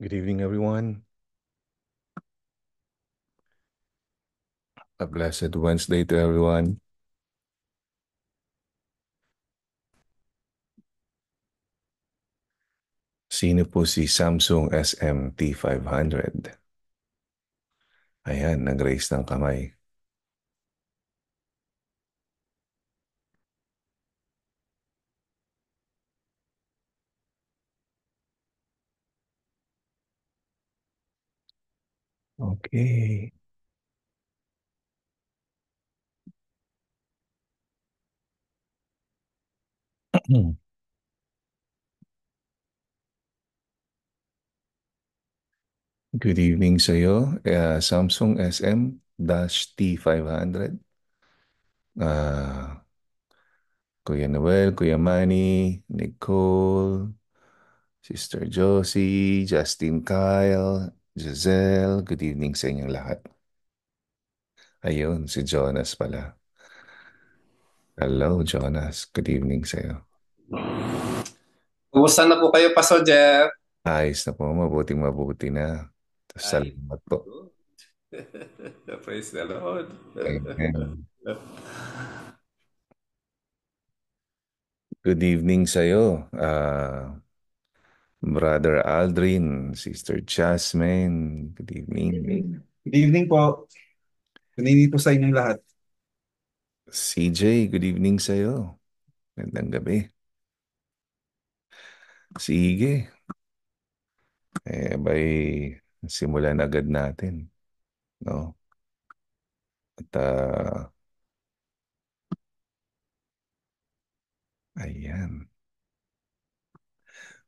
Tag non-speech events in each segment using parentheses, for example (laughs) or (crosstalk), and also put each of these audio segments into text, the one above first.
Good evening, everyone. A blessed Wednesday to everyone. Sino po si Samsung SMT500? Ayan, nag-raise ng kamay. Okay. (clears throat) Good evening sa iyo, uh, Samsung SM-T500. Uh, Kuya Noel, Kuya Manny, Nicole, Sister Josie, Justin Kyle, Giselle, good evening sa inyong lahat. Ayun, si Jonas pala. Hello, Jonas. Good evening sa iyo. Kumusta na po kayo, Pastor Jeff? Ayos na po. Mabuting mabuti na. Salamat po. Praise the Lord. Amen. Good evening sa iyo, uh, ah, Brother Aldrin, Sister Jasmine, good evening. Good evening, po. Good evening po sa inyong lahat. CJ, good evening sa iyo. Magandang gabi. Sige. Eh, bay, simulan agad natin. No? At, uh, ayan.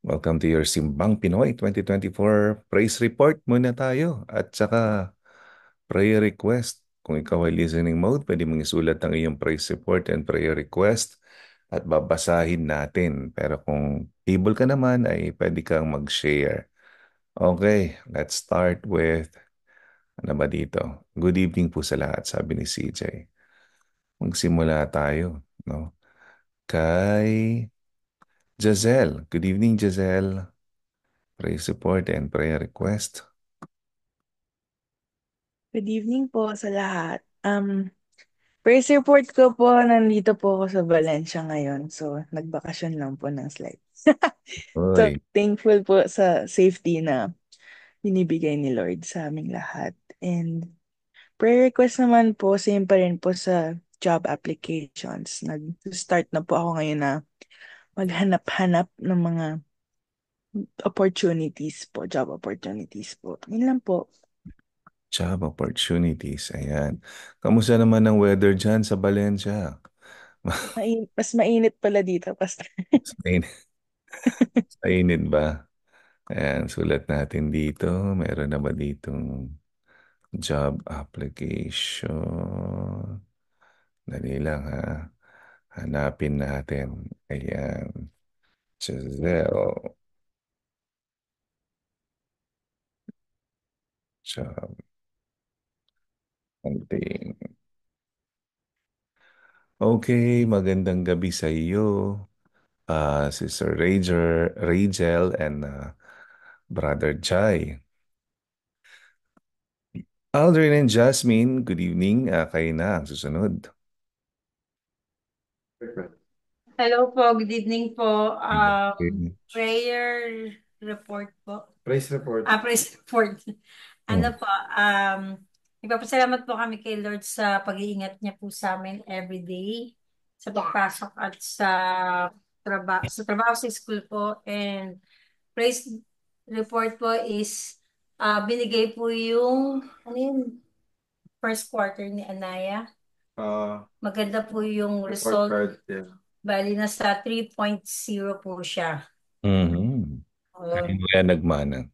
Welcome to your Simbang Pinoy 2024 Praise Report muna tayo at saka prayer request. Kung ikaw ay listening mode, pwede mong isulat ang iyong praise report and prayer request at babasahin natin. Pero kung able ka naman, ay pwede kang mag-share. Okay, let's start with, ano ba dito? Good evening po sa lahat, sabi ni CJ. Magsimula tayo, no? Kay Giselle. Good evening, Giselle. Pray support and prayer request. Good evening po sa lahat. Um, prayer support ko po, nandito po ako sa Valencia ngayon. So, nagbakasyon lang po ng slide. (laughs) so, thankful po sa safety na binibigay ni Lord sa aming lahat. And prayer request naman po, same pa rin po sa job applications. Nag-start na po ako ngayon na maghanap-hanap ng mga opportunities po, job opportunities po. Yun lang po. Job opportunities, ayan. Kamusta naman ang weather dyan sa Valencia? Main, mas mainit pala dito, Pastor. mas mainit. mas mainit ba? Ayan, sulat natin dito. Meron na ba ditong job application? Dali lang ha. Hanapin natin. Ayan. Giselle. Job. Something. Okay, magandang gabi sa iyo. Uh, ah, Sister Rager, Rachel and uh, Brother Jai. Aldrin and Jasmine, good evening. Uh, kayo na ang susunod. Hello po, good evening po. Um, prayer report po. Praise report. Ah, praise report. Oh. ano oh. po, um, Nagpapasalamat po kami kay Lord sa pag-iingat niya po sa amin every day sa pagpasok at sa trabaho sa trabaho sa school po and praise report po is uh, binigay po yung ano yun, first quarter ni Anaya Ah, Maganda po yung report result. card. Yeah. Bali, nasa 3.0 po siya. Mhm. Ayun, kaya nagmana.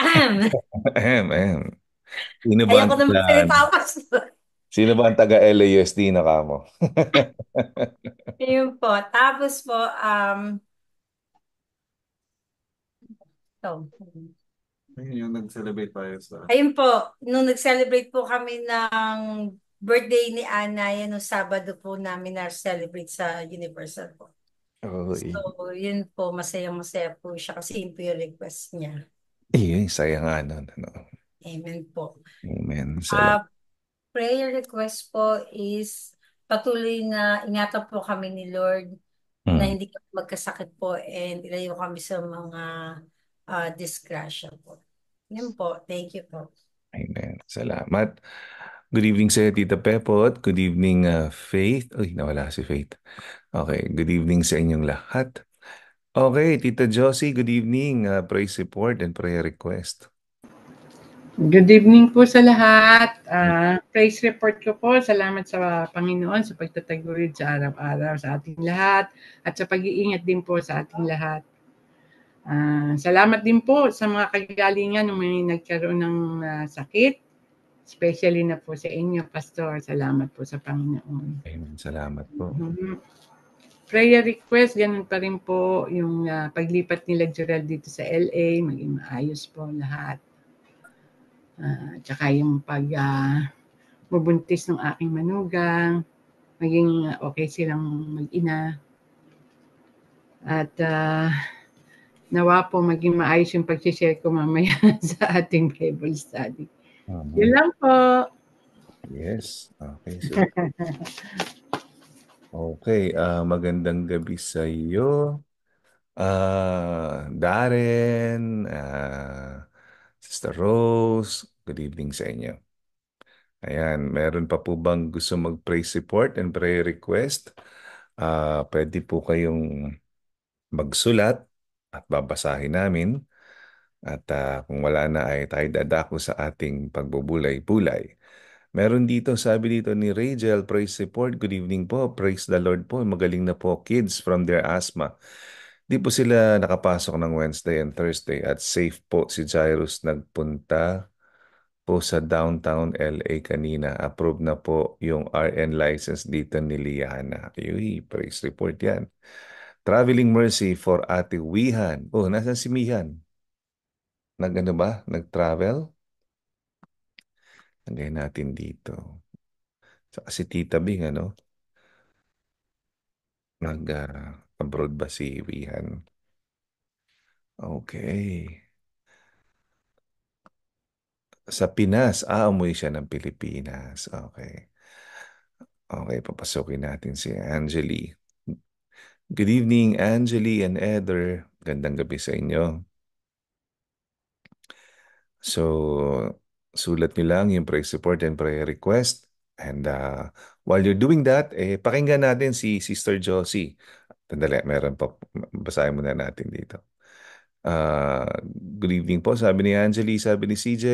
Um, (laughs) Ahem, ahem. Sino ba ang ayoko naman taga, tinatapos. (laughs) sino ba ang taga LAUSD na kamo? (laughs) Ayun po. Tapos po, um, to. Ayun yung nag-celebrate tayo sa... Ayun po, nung nag-celebrate po kami ng birthday ni Ana, yan o Sabado po namin na-celebrate sa Universal po. Oh, so, yun po, masaya-masaya po siya kasi yun po yung request niya. Ayun, saya nga nun. Ano. Amen po. Amen. So, Uh, ah, prayer request po is patuloy na ingatan po kami ni Lord hmm. na hindi kami magkasakit po and ilayo kami sa mga uh, ah, discretion po. Yan po. Thank you po. Amen. Salamat. Good evening sa'yo, Tita Pepot. Good evening, uh, Faith. Uy, nawala si Faith. Okay, good evening sa inyong lahat. Okay, Tita Josie, good evening. Uh, praise support and prayer request. Good evening po sa lahat. Uh, praise report ko po. Salamat sa Panginoon sa pagtataguyod sa araw-araw sa ating lahat at sa pag-iingat din po sa ating lahat. Uh, salamat din po sa mga kagalingan na may nagkaroon ng uh, sakit Especially na po sa inyo, Pastor. Salamat po sa Panginoon. Amen. Salamat po. Mm-hmm. Prayer request, ganun pa rin po yung uh, paglipat nila Gerald dito sa LA, maging maayos po lahat. Uh, tsaka yung pag uh, ah, mabuntis ng aking manugang, maging okay silang mag-ina. At uh, nawa po maging maayos yung pag-share ko mamaya (laughs) sa ating Bible study. Um, Yun lang po. Yes. Okay. So, (laughs) okay. Uh, magandang gabi sa iyo. Uh, ah, Darren, uh, Sister Rose, good evening sa inyo. Ayan, meron pa po bang gusto mag-pray support and prayer request? Uh, pwede po kayong magsulat at babasahin namin at uh, kung wala na ay tayo dadako sa ating pagbubulay-bulay. Meron dito, sabi dito ni Rachel, praise support, good evening po, praise the Lord po, magaling na po kids from their asthma. Di po sila nakapasok ng Wednesday and Thursday at safe po si Jairus nagpunta po sa downtown LA kanina. Approved na po yung RN license dito ni Liana. Uy, praise report yan. Traveling Mercy for Ate Wihan. Oh, nasan si Mihan? Nag-ano ba? Nag-travel? Lagay natin dito. Saka si Tita Bing, ano? Nag-abroad ah, ba si Wihan? Okay. Sa Pinas. Ah, umuwi siya ng Pilipinas. Okay. Okay, papasukin natin si Angeli. Good evening, Angeli and Eder. Gandang gabi sa inyo. So, sulat nyo lang yung prayer support and prayer request. And uh, while you're doing that, eh, pakinggan natin si Sister Josie. Tandali, meron pa. Basahin muna natin dito. Uh, good evening po. Sabi ni Angeli, sabi ni CJ,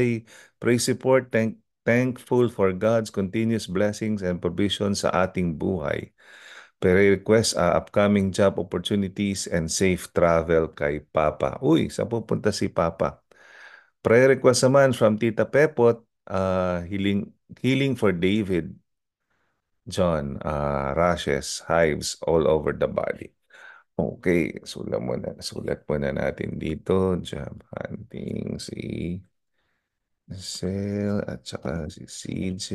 praise support, thank, thankful for God's continuous blessings and provision sa ating buhay. Pero request uh, ah, upcoming job opportunities and safe travel kay Papa. Uy, saan pupunta si Papa? Prayer request naman from Tita Pepot, uh, ah, healing, healing for David, John, uh, rashes, hives all over the body. Okay, sulat mo na, sulat mo na natin dito, job hunting, si Cell at saka si CJ.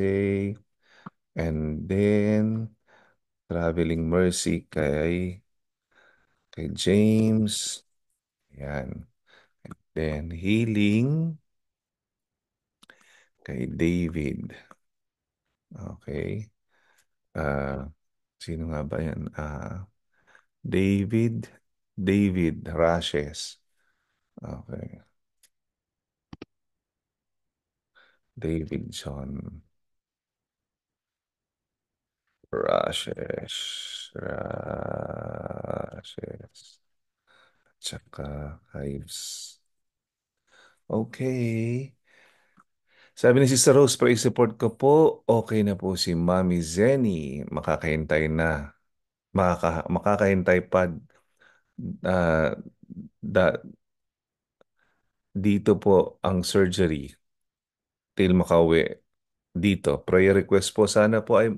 And then, Traveling Mercy kay, kay James. Ayan. Then, healing kay David. Okay. Uh, sino nga ba yan? Uh, David, David Rashes. Okay. Davidson. Rashes. Rashes. At saka Hives. Okay. Sabi ni Sister Rose, pa-support ko po. Okay na po si Mami Zenny. Makakahintay na. Makaka makakahintay pa ah, da- dito po ang surgery till makauwi dito. Prayer request po. Sana po ay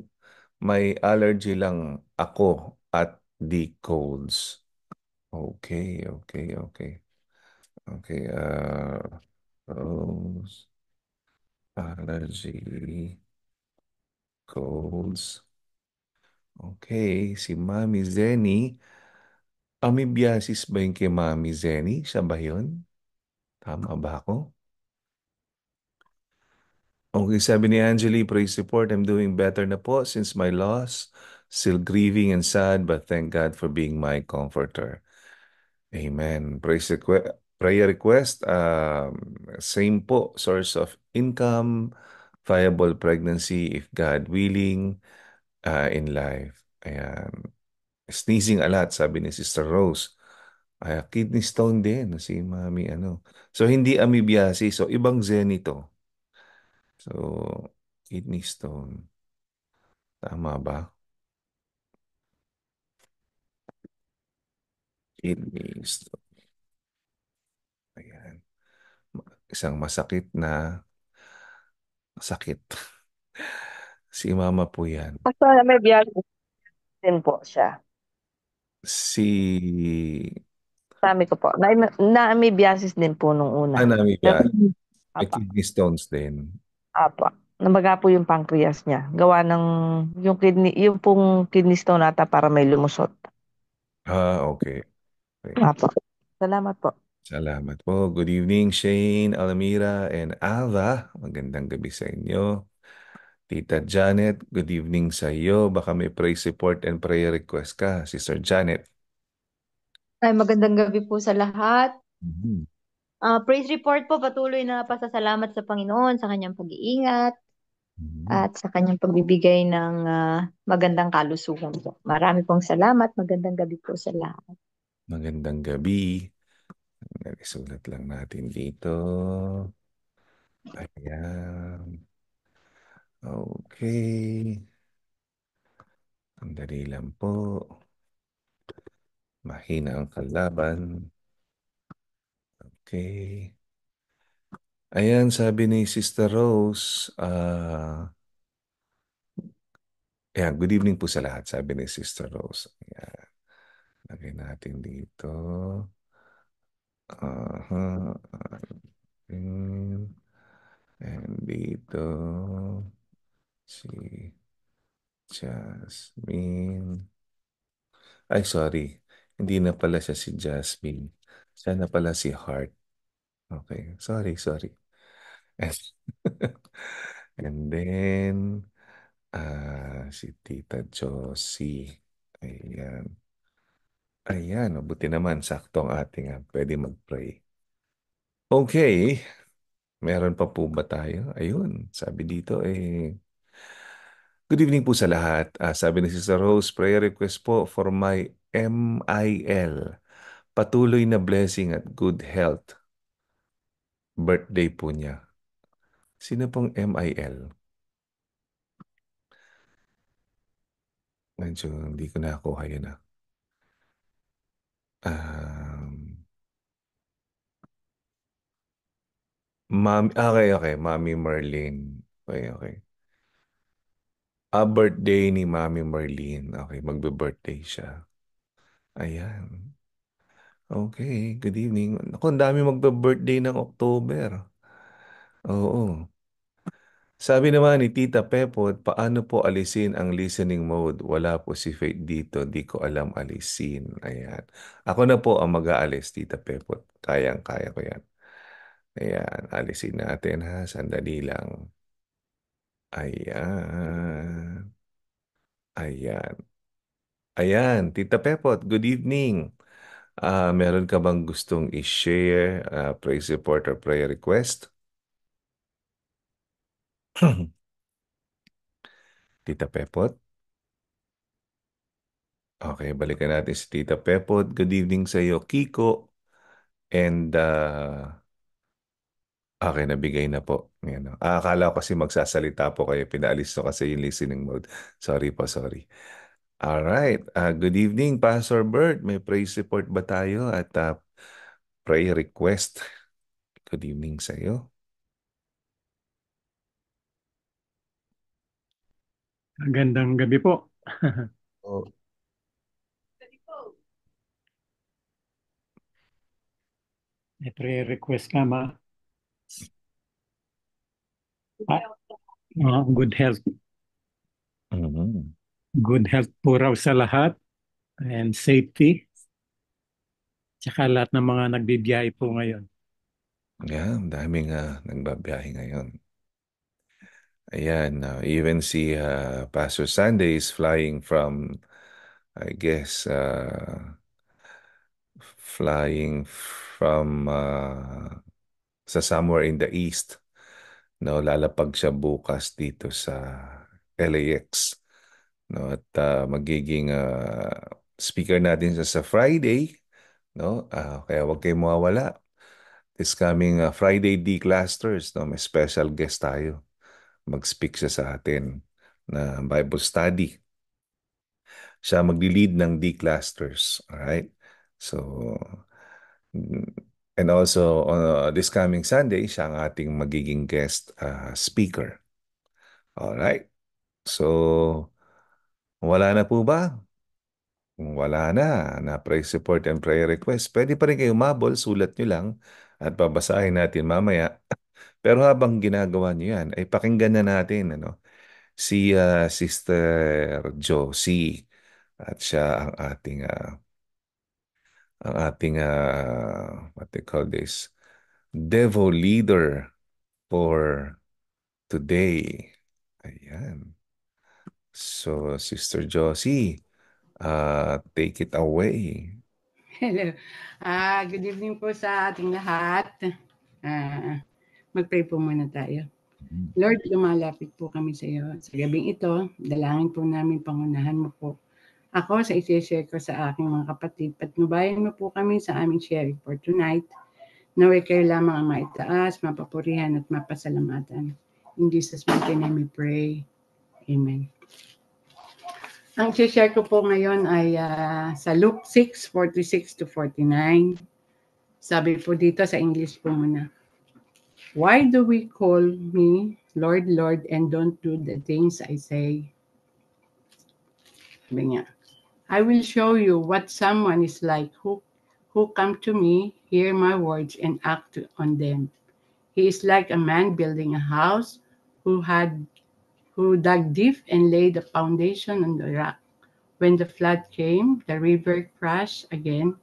may allergy lang ako at the colds. Okay, okay, okay. Okay, uh, rose, allergy, colds. Okay, si Mami Zenny. Amibiasis ba yung kay Mami Zenny? Siya ba yun? Tama ba ako? Okay, sabi ni Angeli, praise support. I'm doing better na po since my loss. Still grieving and sad, but thank God for being my comforter. Amen. Praise the prayer request, uh, same po, source of income, viable pregnancy if God willing uh, in life. Ayan. Sneezing a lot, sabi ni Sister Rose. Ay, ah, kidney stone din si Mami ano. So hindi amibiasis, so ibang zen ito. So kidney stone. Tama ba? Kidney stone. isang masakit na sakit. (laughs) si mama po yan. Basta may biyahe din po siya. Si... Sabi ko po, na, na may biasis din po nung una. Anami ah, yan. May kidney stones din. apa. Nabaga po yung pancreas niya. Gawa ng yung kidney, yung pong kidney stone ata para may lumusot. Ah, okay. Apa. Salamat po. Salamat po. Good evening, Shane, Almira, and Ava. Magandang gabi sa inyo. Tita Janet, good evening sa iyo. Baka may prayer support and prayer request ka, Sister Janet. Ay, magandang gabi po sa lahat. Mm-hmm. Uh, praise report po, patuloy na pasasalamat sa Panginoon sa kanyang pag-iingat mm-hmm. at sa kanyang pagbibigay ng uh, magandang kalusugan po. Marami pong salamat. Magandang gabi po sa lahat. Magandang gabi. Nagisulat lang natin dito. Ayan. Okay. Ang dali lang po. Mahina ang kalaban. Okay. Ayan, sabi ni Sister Rose, uh, ayan, good evening po sa lahat, sabi ni Sister Rose. Ayan. Lagay natin dito. Aha. Ayun. And dito, si Jasmine. Ay, sorry. Hindi na pala siya si Jasmine. Siya na pala si Heart. Okay. Sorry, sorry. And, (laughs) and then, uh, si Tita Josie. Ayan. Ayan, o, buti naman, sakto ang ating ah, pwede mag-pray. Okay, meron pa po ba tayo? Ayun, sabi dito eh, Good evening po sa lahat. Ah, sabi ni Sister Rose, prayer request po for my MIL. Patuloy na blessing at good health. Birthday po niya. Sino pong MIL? Medyo hindi ko nakuha yun ah. Um, Mami, ah, okay, okay. Mami Merlin. Okay, okay. Ah, birthday ni Mami Merlin. Okay, magbe-birthday siya. Ayan. Okay, good evening. Ako, ang dami magbe-birthday ng October. Oo. Sabi naman ni Tita Pepot, paano po alisin ang listening mode? Wala po si Faith dito, di ko alam alisin. Ayan. Ako na po ang mag-aalis, Tita Pepot. Kayang-kaya ko yan. Ayan, alisin natin ha. Sandali lang. Ayan. Ayan. Ayan, Tita Pepot, good evening. Uh, meron ka bang gustong i-share uh, praise report or prayer request? (clears throat) Tita Pepot? Okay, balikan natin si Tita Pepot. Good evening sa iyo, Kiko. And, uh, okay, nabigay na po. Yan, no? Ah, akala ko kasi magsasalita po kayo. Pinaalis ko kasi yung listening mode. Sorry po, sorry. All right. Uh, good evening, Pastor Bert. May praise support ba tayo at uh, prayer request? Good evening sa iyo. Ang Magandang gabi po. Oh, May pre request ka, ma. Ah, ah good health. mhm. Good health po raw sa lahat and safety. Tsaka lahat ng mga nagbibiyahe po ngayon. Yan, daming ah, nagbabiyahe ngayon. Ayan, uh, even si uh, Pastor Sunday is flying from, I guess, uh, flying from uh, sa somewhere in the east. No, lalapag siya bukas dito sa LAX. No, at uh, magiging uh, speaker natin sa, sa Friday, no? Uh, kaya wag kayong mawawala. This coming uh, Friday D clusters no, may special guest tayo mag-speak siya sa atin na Bible study. Siya magli-lead ng D-clusters, all right? So, and also on uh, this coming Sunday, siya ang ating magiging guest uh, speaker. right? So, wala na po ba? Kung wala na, na prayer support and prayer request, pwede pa rin kayo mabol, sulat nyo lang at babasahin natin mamaya pero habang ginagawa niyo yan, ay pakinggan na natin ano, si ah, Sister Josie at siya ang ating ah, ang ating ah, what they call this Devo leader for today. Ayan. So, Sister Josie, uh, take it away. Hello. Ah, good evening po sa ating lahat. Ah, Mag-pray po muna tayo. Mm. Lord, lumalapit po kami sa iyo. Sa gabing ito, dalangin po namin pangunahan mo po. Ako sa isi-share ko sa aking mga kapatid, patnubayan mo po kami sa aming sharing for tonight. Naway kayo lamang ang maitaas, mapapurihan at mapasalamatan. In Jesus' mighty name we pray. Amen. Ang share ko po ngayon ay uh, sa Luke 6, 46 to 49. Sabi po dito sa English po muna. Why do we call me Lord, Lord, and don't do the things I say? I will show you what someone is like who, who come to me, hear my words, and act on them. He is like a man building a house who had who dug deep and laid the foundation on the rock. When the flood came, the river crashed again.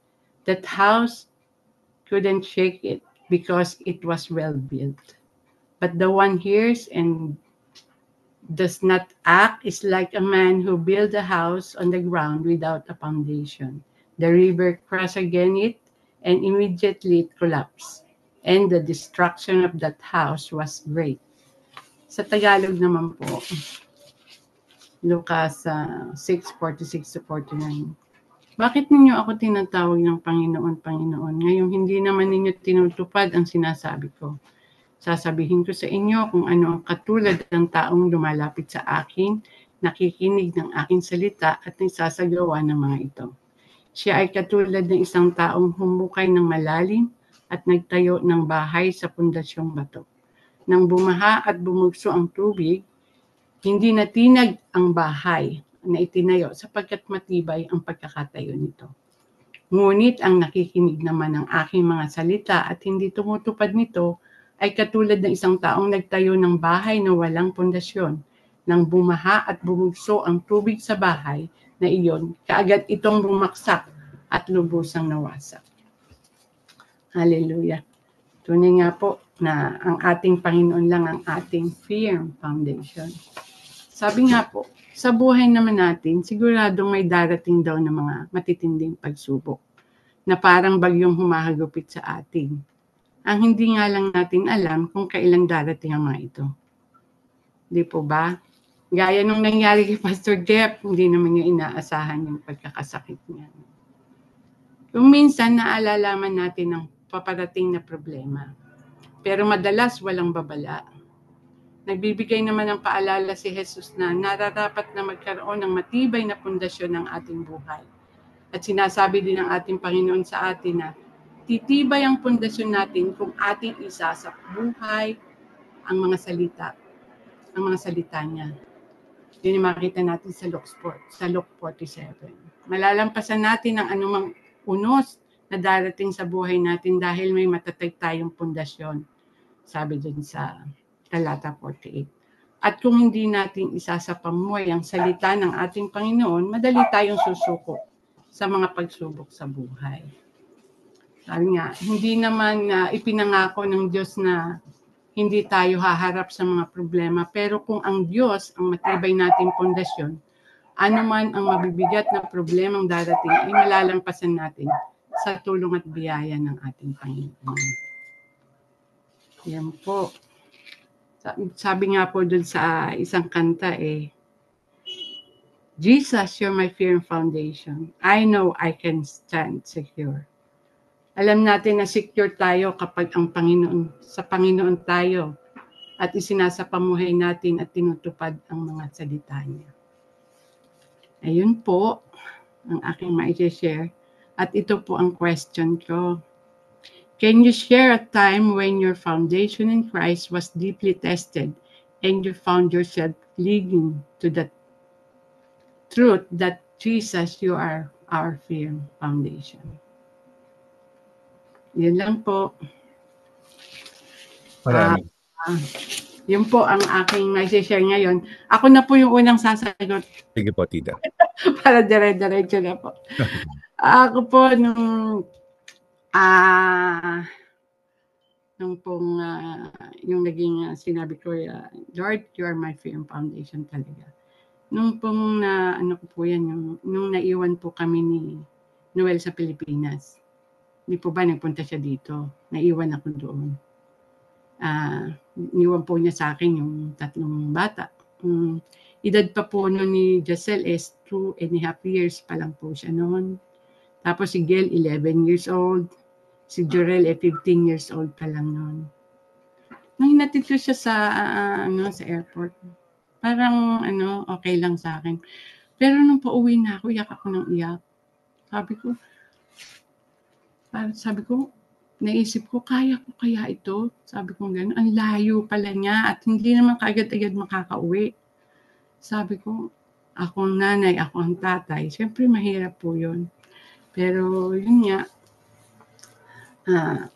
That house couldn't shake it because it was well built. But the one hears and does not act is like a man who built a house on the ground without a foundation. The river crashed against it, and immediately it collapsed. And the destruction of that house was great. Sa Tagalog naman po, Lucas uh, 6, 46 to 49. Bakit ninyo ako tinatawag ng Panginoon, Panginoon? Ngayong hindi naman ninyo tinutupad ang sinasabi ko. Sasabihin ko sa inyo kung ano ang katulad ng taong lumalapit sa akin, nakikinig ng aking salita at nagsasagawa ng mga ito. Siya ay katulad ng isang taong humukay ng malalim at nagtayo ng bahay sa pundasyong bato. Nang bumaha at bumugso ang tubig, hindi natinag ang bahay na itinayo sapagkat matibay ang pagkakatayo nito. Ngunit ang nakikinig naman ng aking mga salita at hindi tumutupad nito ay katulad ng isang taong nagtayo ng bahay na walang pundasyon. Nang bumaha at bumugso ang tubig sa bahay na iyon, kaagad itong bumaksak at lubusang nawasak. Hallelujah. Tunay nga po na ang ating Panginoon lang ang ating firm foundation. Sabi nga po, sa buhay naman natin, sigurado may darating daw na mga matitinding pagsubok na parang bagyong humahagupit sa atin. Ang hindi nga lang natin alam kung kailan darating ang mga ito. Di po ba? Gaya nung nangyari kay Pastor Jeff, hindi naman niya inaasahan yung pagkakasakit niya. Kung minsan naalalaman natin ang paparating na problema, pero madalas walang babala Nagbibigay naman ng paalala si Jesus na nararapat na magkaroon ng matibay na pundasyon ng ating buhay. At sinasabi din ng ating Panginoon sa atin na titibay ang pundasyon natin kung ating isa sa buhay ang mga salita, ang mga salita niya. Yun yung makita natin sa Luke, Sport, sa Luke 47. Malalampasan natin ang anumang unos na darating sa buhay natin dahil may matatag tayong pundasyon. Sabi dun sa talata 48. At kung hindi natin isasapamuhay ang salita ng ating Panginoon, madali tayong susuko sa mga pagsubok sa buhay. Sabi nga, hindi naman uh, ipinangako ng Diyos na hindi tayo haharap sa mga problema. Pero kung ang Diyos ang matibay nating pundasyon, anuman ang mabibigat na problema ang darating, ay malalampasan natin sa tulong at biyaya ng ating Panginoon. Yan po. Sabi nga po dun sa isang kanta eh, Jesus, you're my firm foundation. I know I can stand secure. Alam natin na secure tayo kapag ang Panginoon, sa Panginoon tayo at isinasapamuhay natin at tinutupad ang mga salita niya. Ayun po ang aking ma-share. At ito po ang question ko. Can you share a time when your foundation in Christ was deeply tested and you found yourself clinging to the truth that Jesus, you are our firm foundation? Yun lang po. Marami. Uh, yun po ang aking share ngayon. Ako na po yung unang sasagot. Sige po, tita. (laughs) Para dire-diretso na po. (laughs) Ako po, nung Ah, uh, nung pong uh, yung naging uh, sinabi ko, uh, Lord, you are my firm foundation talaga. Nung pong na, uh, ano ko po yan, yung, nung naiwan po kami ni Noel sa Pilipinas, hindi po ba nagpunta siya dito? Naiwan ako doon. Uh, niwan po niya sa akin yung tatlong bata. Um, edad pa po noon ni Giselle is two and a half years pa lang po siya noon. Tapos si Gail, 11 years old Si Jurel eh, 15 years old pa lang noon. Nung hinatid ko siya sa, uh, ano, sa airport, parang ano, okay lang sa akin. Pero nung pauwi na ako, iyak ako ng iyak. Sabi ko, sabi ko, naisip ko, kaya ko kaya ito? Sabi ko gano'n, ang layo pala niya at hindi naman kaagad-agad makakauwi. Sabi ko, ako ang nanay, ako ang tatay. Siyempre mahirap po yun. Pero yun nga, uh,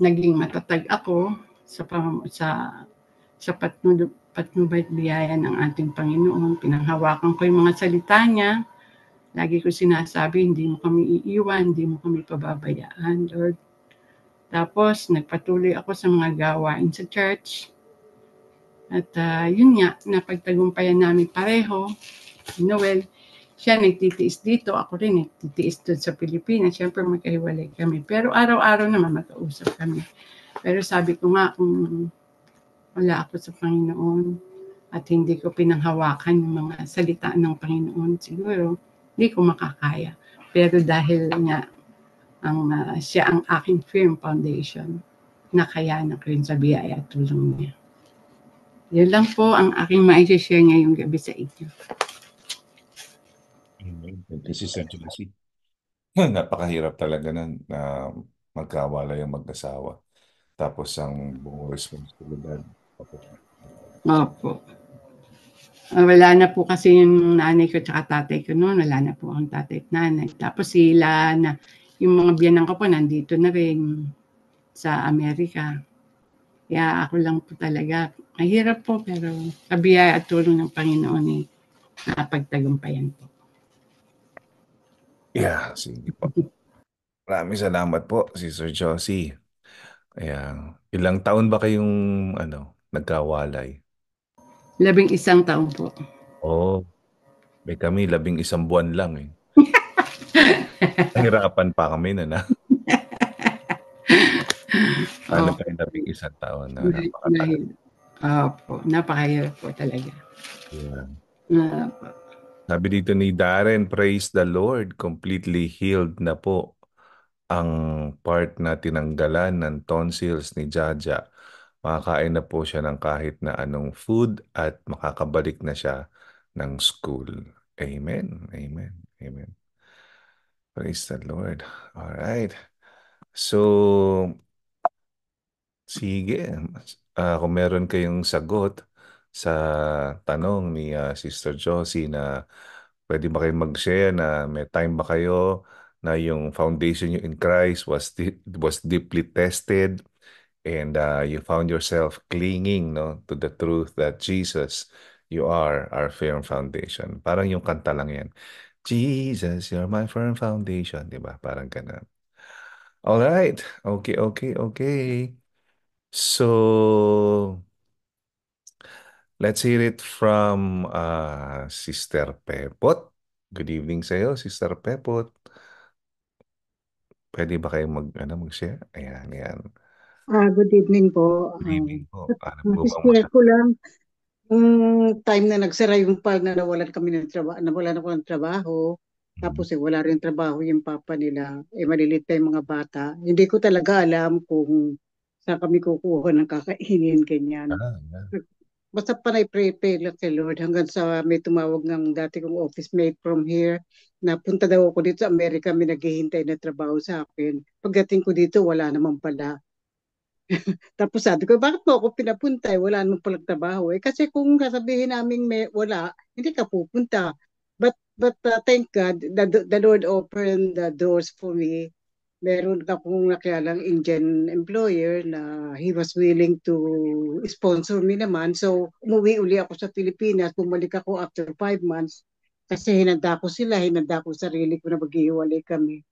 naging matatag ako sa sa sa patnubay patnubay biyaya ng ating Panginoon. Pinanghawakan ko yung mga salita niya. Lagi ko sinasabi, hindi mo kami iiwan, hindi mo kami pababayaan, Lord. Tapos, nagpatuloy ako sa mga gawain sa church. At uh, yun nga, napagtagumpayan namin pareho, Noel, siya nagtitiis dito, ako rin nagtitiis doon sa Pilipinas. Siyempre magkahiwalay kami. Pero araw-araw naman magkausap kami. Pero sabi ko nga, kung wala ako sa Panginoon at hindi ko pinanghawakan yung mga salita ng Panginoon, siguro hindi ko makakaya. Pero dahil nga, ang, uh, siya ang aking firm foundation, na ko yun sa biyaya at tulong niya. Yun lang po ang aking maisha-share ngayong gabi sa inyo. Kasi centrally, (laughs) napakahirap talaga nun na magkawala yung mag-asawa. Tapos ang buong responsibilidad. Opo. Ah, Wala na po kasi yung nanay ko at tatay ko noon. Wala na po ang tatay at nanay. Tapos sila na, yung mga biyanan ko po nandito na rin sa Amerika. Kaya ako lang po talaga. Mahirap po pero kabiyaya at tulong ng Panginoon eh. Napagtagumpayan po. Yeah, sige po. Maraming salamat po, Sister Josie. Ayan. Ilang taon ba kayong ano, nagkawalay? Labing isang taon po. Oo. Oh, may kami, labing isang buwan lang eh. (laughs) Nahirapan pa kami na na. Ano oh. kayo labing isang taon na ah, napakatagal. Opo, napakahirap po talaga. Yeah. Uh, sabi dito ni Darren, praise the Lord, completely healed na po ang part na tinanggalan ng tonsils ni Jaja. Makakain na po siya ng kahit na anong food at makakabalik na siya ng school. Amen. Amen. Amen. Praise the Lord. All right. So, sige. Uh, kung meron kayong sagot, sa tanong ni ah, Sister Josie na pwede ba kayong mag-share na may time ba kayo na yung foundation nyo in Christ was di- was deeply tested and uh, you found yourself clinging no to the truth that Jesus you are our firm foundation. Parang yung kanta lang yan. Jesus, you're my firm foundation, 'di ba? Parang ganun. All right. Okay, okay, okay. So, Let's hear it from uh, Sister Pepot. Good evening sa iyo, Sister Pepot. Pwede ba kayong mag, ano, mag-share? Ayan, ayan. Ah, good evening po. Good ah, evening po. Ano po bang ko lang, yung time na nagsara yung pag na nawalan kami ng trabaho, nawalan ako ng trabaho, mm-hmm. tapos eh, wala rin trabaho yung papa nila, eh malilit pa yung mga bata. Hindi ko talaga alam kung saan kami kukuha ng kakainin, ganyan. Ah, yeah basta panay pray pray lang kay Lord hanggang sa may tumawag ng dati kong office mate from here na punta daw ako dito sa Amerika may naghihintay na trabaho sa akin pagdating ko dito wala naman pala (laughs) tapos sabi ko bakit mo ako pinapunta eh wala naman pala trabaho eh kasi kung sasabihin namin may wala hindi ka pupunta but but uh, thank God the, the Lord opened the doors for me meron akong nakialang Indian employer na he was willing to sponsor me naman. So, umuwi uli ako sa Pilipinas. Bumalik ako after five months kasi hinanda ko sila, hinanda ko sarili ko na maghihiwalay kami.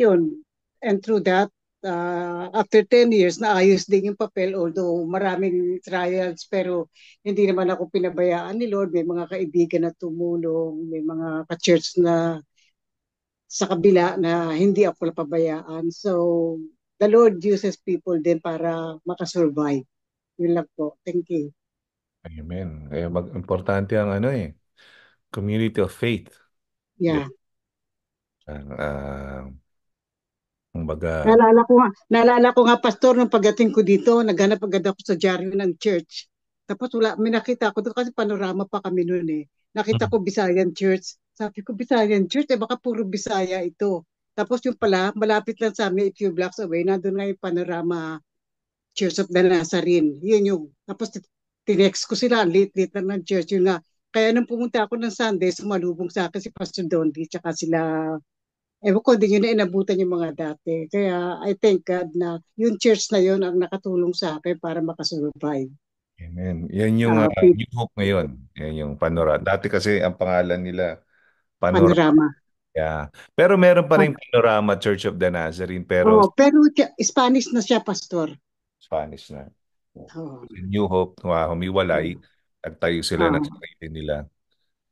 Yun. And through that, uh, after 10 years, naayos din yung papel although maraming trials pero hindi naman ako pinabayaan ni Lord. May mga kaibigan na tumulong, may mga ka-church na sa kabila na hindi ako pabayaan. So, the Lord uses people din para makasurvive. Yun lang po. Thank you. Amen. Kaya mag importante ang ano eh, community of faith. Yeah. Ang, uh, ah, kumbaga... Naalala ko nga, naalala ko nga, Pastor, nung pagdating ko dito, naghanap agad ako sa dyaryo ng church. Tapos wala, may nakita ako doon kasi panorama pa kami noon eh. Nakita mm-hmm. ko Bisayan Church. Sabi ko, Bisayan Church, eh baka puro Bisaya ito. Tapos yung pala, malapit lang sa amin, a few blocks away, nandun nga yung panorama Church of the Nazarene. Yun yung, tapos tinext ko sila, late-late na ng church, yun nga. Kaya nung pumunta ako ng Sunday, sumalubong sa akin si Pastor Dondi, tsaka sila, ewan ko, din yun na inabutan yung mga dati. Kaya I thank God na yung church na yun ang nakatulong sa akin para makasurvive. Amen. Yan yung uh, uh, new hope ngayon. Yan yung panorama. Dati kasi ang pangalan nila Panorama. panorama. Yeah. Pero meron pa rin panorama Church of the Nazarene pero oh, pero Spanish na siya pastor. Spanish na. Oh. New Hope na ah, humiwalay mm. tayo sila oh. Ah. ng sarili nila.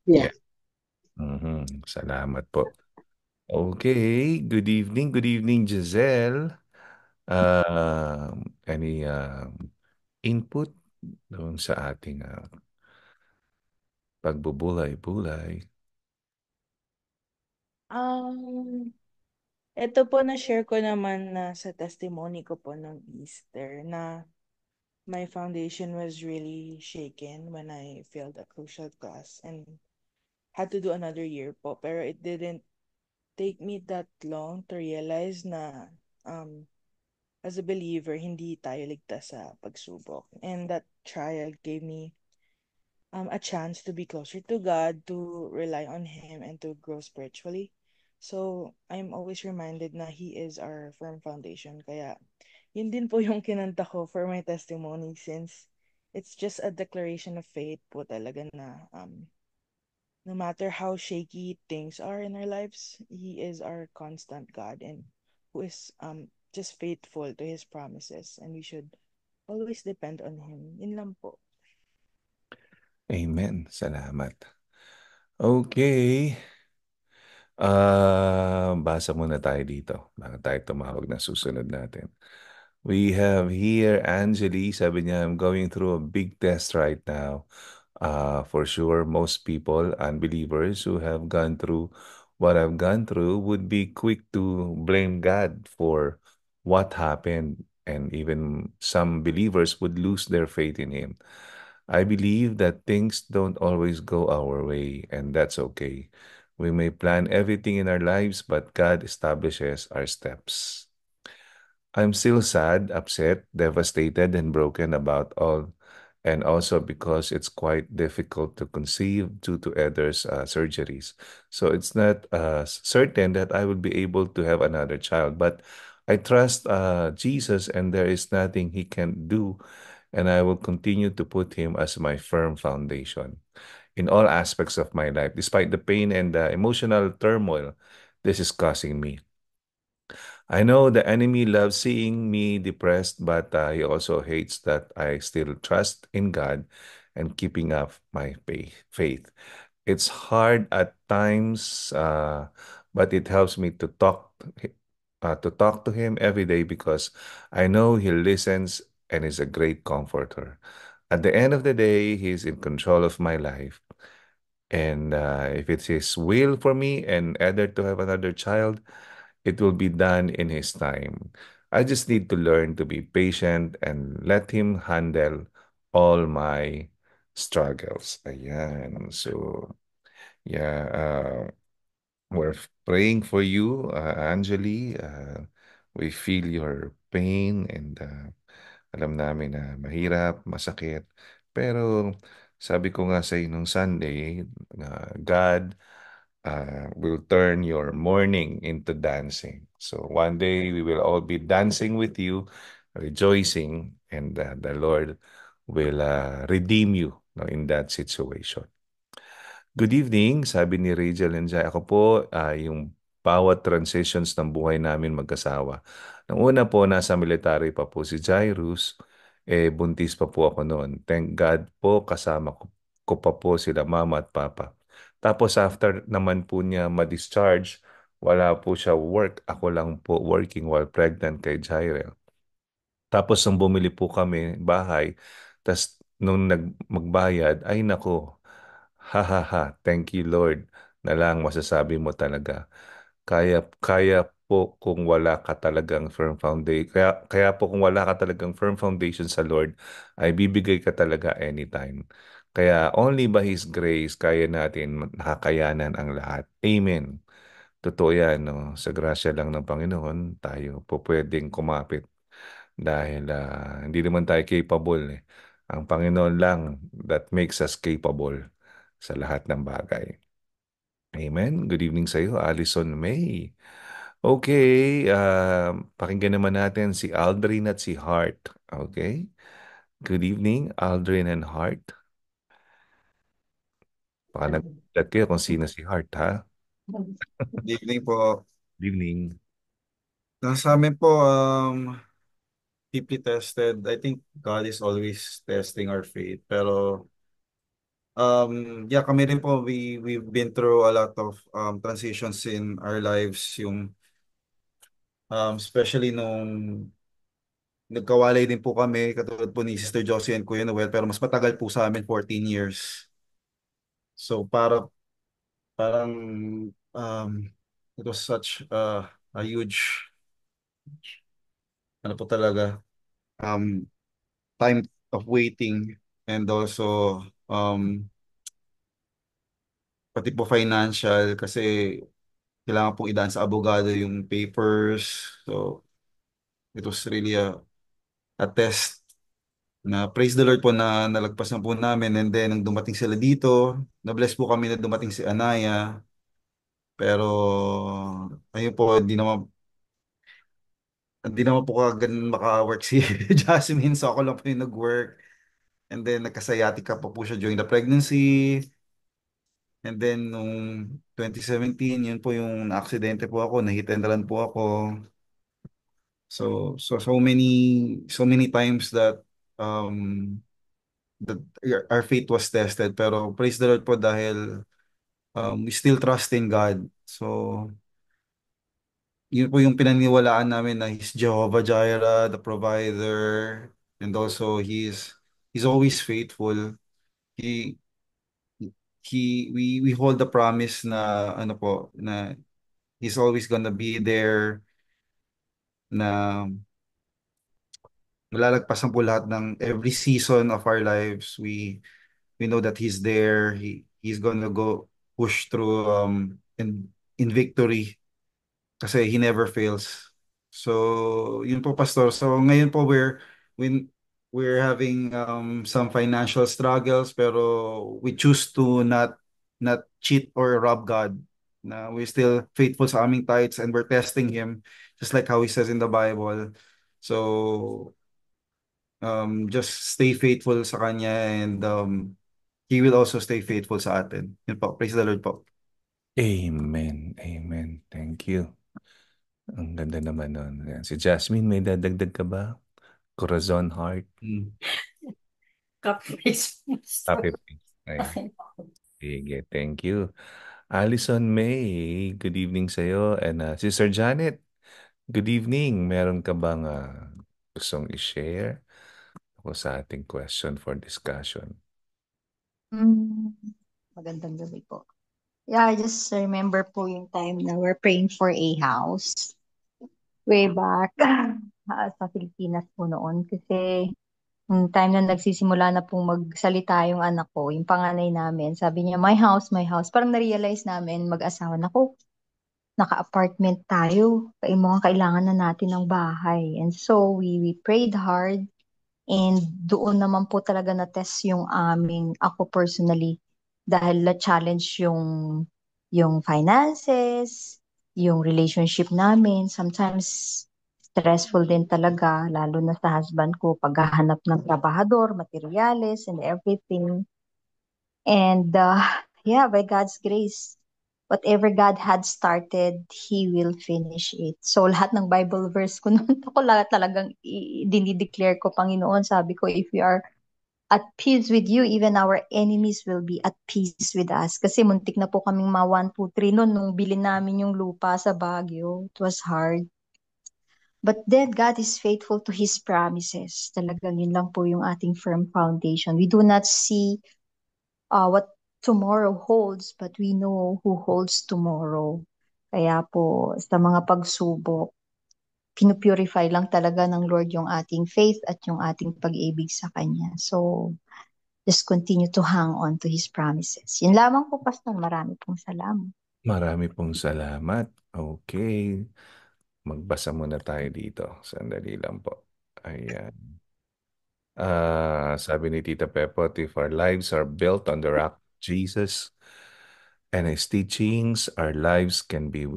Yeah. yeah. Mm-hmm. Salamat po. Okay, good evening. Good evening Giselle. Uh, any uh, input doon sa ating uh, pagbubulay-bulay? Um, ito po na-share ko naman na sa testimony ko po ng Easter na my foundation was really shaken when I failed a crucial class and had to do another year po. Pero it didn't take me that long to realize na um, as a believer, hindi tayo ligtas sa pagsubok. And that trial gave me um, a chance to be closer to God, to rely on Him, and to grow spiritually. So, I'm always reminded na He is our firm foundation. Kaya, yun din po (laughs) yung kinanta ko for my testimony since it's just a declaration of faith po talaga na um, no matter how shaky things are in our lives, He is our constant God and who is um, just faithful to His promises and we should always depend on Him. Yun lang po. Amen. Salamat. Okay. Uh, basa muna tayo dito bago tayo tumawag na susunod natin. We have here Angeli. sabi niya, I'm going through a big test right now. Uh, for sure, most people, unbelievers who have gone through what I've gone through would be quick to blame God for what happened. And even some believers would lose their faith in Him. I believe that things don't always go our way, and that's okay. We may plan everything in our lives, but God establishes our steps. I'm still sad, upset, devastated, and broken about all, and also because it's quite difficult to conceive due to others' uh, surgeries. So it's not uh, certain that I will be able to have another child, but I trust uh, Jesus, and there is nothing He can do, and I will continue to put Him as my firm foundation in all aspects of my life, despite the pain and the emotional turmoil this is causing me. I know the enemy loves seeing me depressed, but uh, he also hates that I still trust in God and keeping up my faith. It's hard at times, uh, but it helps me to talk uh, to talk to him every day because I know he listens and is a great comforter. At the end of the day, he's in control of my life, And uh, if it's His will for me and either to have another child, it will be done in His time. I just need to learn to be patient and let Him handle all my struggles. Ayan. So, yeah, uh, we're praying for you, uh, Anjali. Uh, we feel your pain and uh, alam namin na mahirap, masakit. Pero sabi ko nga sa inong Sunday, uh, God uh, will turn your mourning into dancing. So one day we will all be dancing with you, rejoicing, and uh, the Lord will uh, redeem you no, in that situation. Good evening, sabi ni Rachel and Jai. Ako po, uh, yung bawat transitions ng buhay namin magkasawa. Nang una po, nasa military pa po si Jairus eh buntis pa po ako noon. Thank God po kasama ko, ko pa po sila mama at papa. Tapos after naman po niya ma-discharge, wala po siya work. Ako lang po working while pregnant kay Jirel. Tapos nung bumili po kami bahay, tas nung nag magbayad, ay nako, ha ha ha, thank you Lord na lang masasabi mo talaga. Kaya, kaya po kung wala ka talagang firm foundation. Kaya, kaya po kung wala ka talagang firm foundation sa Lord, ay bibigay ka talaga anytime. Kaya only by His grace, kaya natin nakakayanan ang lahat. Amen. Totoo yan, no? Sa grasya lang ng Panginoon, tayo po pwedeng kumapit. Dahil uh, hindi naman tayo capable. Eh. Ang Panginoon lang that makes us capable sa lahat ng bagay. Amen. Good evening sa iyo, Alison May. Okay, ah, pakinggan naman natin si Aldrin at si Hart. Okay? Good evening, Aldrin and Hart. Baka nag kayo kung sino si Hart, ha? Good evening po. Good evening. Nasa amin po, um, deeply tested. I think God is always testing our faith. Pero, um, yeah, kami rin po, we, we've been through a lot of um, transitions in our lives. Yung Um, especially nung nagkawalay din po kami, katulad po ni Sister Josie and Kuya Noel, pero mas matagal po sa amin, 14 years. So para, parang um, it was such uh, a huge, ano po talaga, um, time of waiting and also um, pati po financial kasi kailangan pong idaan sa abogado yung papers. So, it was really a, a test na praise the Lord po na nalagpas na po namin and then nang dumating sila dito, na-bless po kami na dumating si Anaya. Pero ayun po, hindi naman hindi naman po kagad maka-work si (laughs) Jasmine. So ako lang po yung nag-work. And then nagkasayati ka pa po siya during the pregnancy. And then, nung 2017, yun po yung aksidente po ako, na-hit and run po ako. So, so, so many, so many times that, um, that our faith was tested. Pero praise the Lord po dahil um, we still trust in God. So, yun po yung pinaniwalaan namin na He's Jehovah Jireh, the provider, and also He's, He's always faithful. He, he we we hold the promise na ano po na he's always gonna be there na malalagpasan po lahat ng every season of our lives we we know that he's there he he's gonna go push through um in in victory kasi he never fails so yun po pastor so ngayon po we're when we're having um, some financial struggles pero we choose to not not cheat or rob God. Na we still faithful sa aming tithes and we're testing him just like how he says in the Bible. So um just stay faithful sa kanya and um he will also stay faithful sa atin. Yun po. Praise the Lord po. Amen. Amen. Thank you. Ang ganda naman nun. Si Jasmine, may dadagdag ka ba? Corazon Heart. Mm. Copy paste. Sige, thank you. Alison May, good evening sa iyo. And uh, Sir Janet, good evening. Meron ka bang uh, gustong i-share ako sa ating question for discussion? Mm, magandang gabi po. Yeah, I just remember po yung time na we're praying for a house way back. (laughs) uh, sa Pilipinas po noon kasi yung time na nagsisimula na pong magsalita yung anak ko, yung panganay namin, sabi niya, my house, my house. Parang na-realize namin, mag-asawa na ko, naka-apartment tayo, mga kailangan na natin ng bahay. And so, we, we prayed hard, and doon naman po talaga na-test yung aming, ako personally, dahil na-challenge yung, yung finances, yung relationship namin. Sometimes, stressful din talaga, lalo na sa husband ko, paghahanap ng trabahador, materials, and everything. And uh, (laughs) yeah, by God's grace, whatever God had started, He will finish it. So lahat ng Bible verse ko (laughs) noon, ako lahat talagang dinideclare ko, Panginoon, sabi ko, if we are at peace with you, even our enemies will be at peace with us. Kasi muntik na po kaming ma-1, 2, 3 noon nung bilin namin yung lupa sa Baguio. It was hard. But then God is faithful to His promises. Talagang yun lang po yung ating firm foundation. We do not see uh, what tomorrow holds, but we know who holds tomorrow. Kaya po, sa mga pagsubok, pinupurify lang talaga ng Lord yung ating faith at yung ating pag-ibig sa Kanya. So, just continue to hang on to His promises. Yun lamang po, Pastor. Marami pong salamat. Marami pong salamat. Okay. Magbasa muna tayo dito. Sandali lang po. Ayan. Uh, sabi ni Tita Pepot, if our lives are built on the rock Jesus and His teachings, our lives can be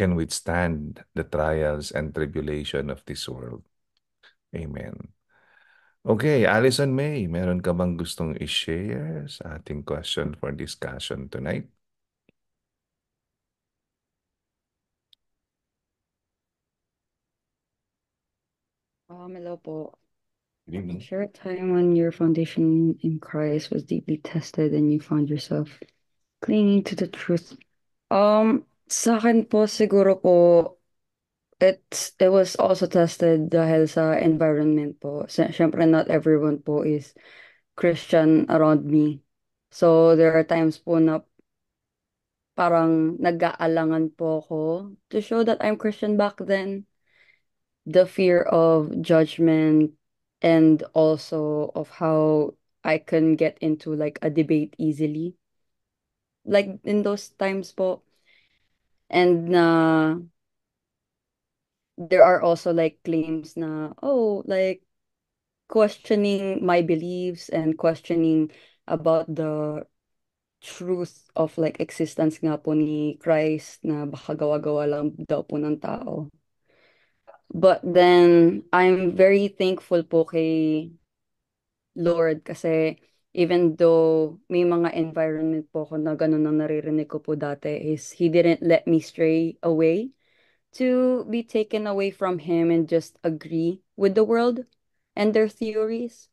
can withstand the trials and tribulation of this world. Amen. Okay, Allison May, meron ka bang gustong i-share sa ating question for discussion tonight? Pamela po. Good evening. a time when your foundation in Christ was deeply tested and you found yourself clinging to the truth. Um, sa akin po siguro po, it, it was also tested dahil sa environment po. Siyempre not everyone po is Christian around me. So there are times po na parang nag-aalangan po ako to show that I'm Christian back then the fear of judgment and also of how I can get into like a debate easily. Like in those times po. And uh, there are also like claims na oh like questioning my beliefs and questioning about the truth of like existence nga po ni Christ na baka gawa-gawa lang daw po ng tao. But then, I'm very thankful po kay Lord kasi even though may mga environment po ako na ganun ang naririnig ko po dati is He didn't let me stray away to be taken away from Him and just agree with the world and their theories.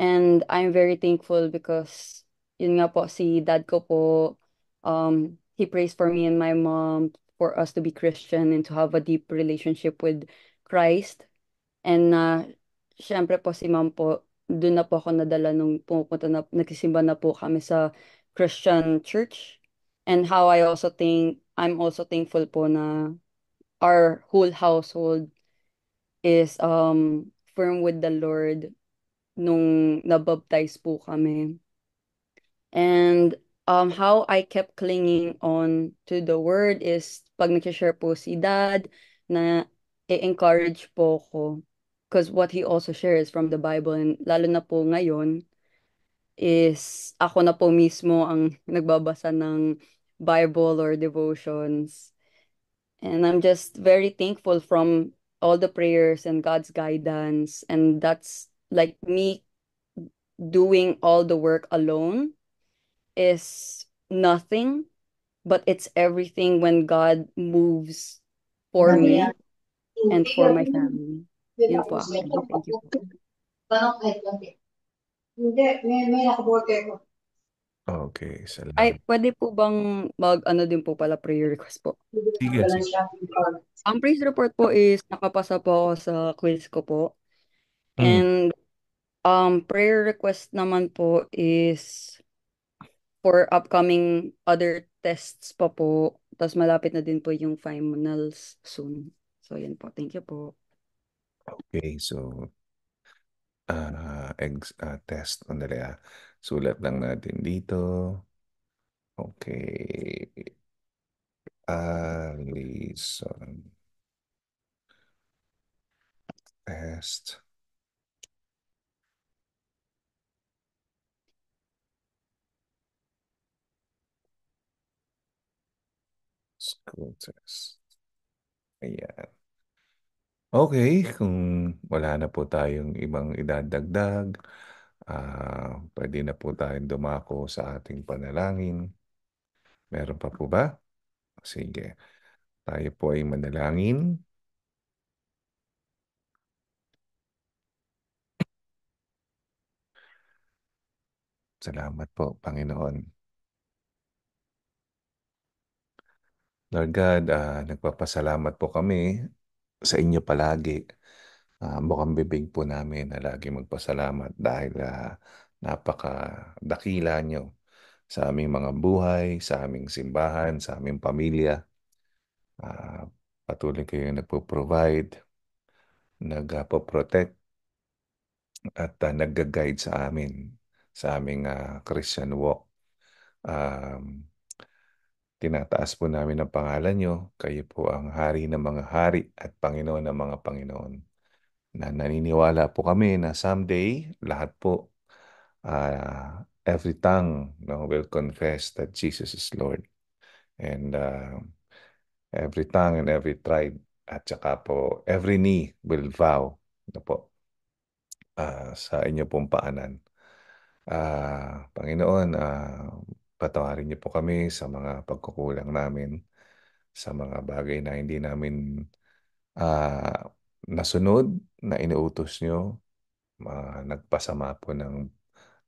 And I'm very thankful because yun nga po si dad ko po um he prays for me and my mom for us to be Christian and to have a deep relationship with Christ. And uh, syempre po si ma'am po, doon na po ako nadala nung pumupunta na, nagsisimba na po kami sa Christian church. And how I also think, I'm also thankful po na our whole household is um firm with the Lord nung nabaptize po kami. And um, how I kept clinging on to the word is pag nag-share po si dad na i-encourage po ko because what he also shares from the Bible and lalo na po ngayon is ako na po mismo ang nagbabasa ng Bible or devotions. And I'm just very thankful from all the prayers and God's guidance. And that's like me doing all the work alone is nothing, but it's everything when God moves for ano me and for my family. Yun po ako. Thank you po. Hindi, may, may nakabote ko. Okay, salamat. Ay, pwede po bang mag, ano din po pala, prayer request po? Sige, sige. Ang praise report po is nakapasa po ako sa quiz ko po. Mm. And um prayer request naman po is for upcoming other tests pa po. Tapos malapit na din po yung finals soon. So, yan po. Thank you po. Okay, so uh, ex uh, test, andali ah. Sulat lang natin dito. Okay. Alison. Test. School test. Ayan. Okay, kung wala na po tayong ibang idadagdag, ah pwede na po tayong dumako sa ating panalangin. Meron pa po ba? Sige. Tayo po ay manalangin. Salamat po, Panginoon. Lord God, ah, nagpapasalamat po kami sa inyo palagi. Ah, bukang bibig po namin na lagi magpasalamat dahil ah, napakadakila nyo sa aming mga buhay, sa aming simbahan, sa aming pamilya. Ah, patuloy kayong nagpo-provide, nagpo-protect, at ah, nag-guide sa amin, sa aming ah, Christian walk. Um, Tinataas po namin ang pangalan nyo. Kayo po ang hari ng mga hari at Panginoon ng mga Panginoon. Na naniniwala po kami na someday lahat po uh, every tongue no, will confess that Jesus is Lord. And uh, every tongue and every tribe at saka po every knee will vow na po uh, sa inyo pong paanan. Uh, Panginoon, uh, patawarin niyo po kami sa mga pagkukulang namin, sa mga bagay na hindi namin uh, nasunod, na inuutos niyo, uh, nagpasama po ng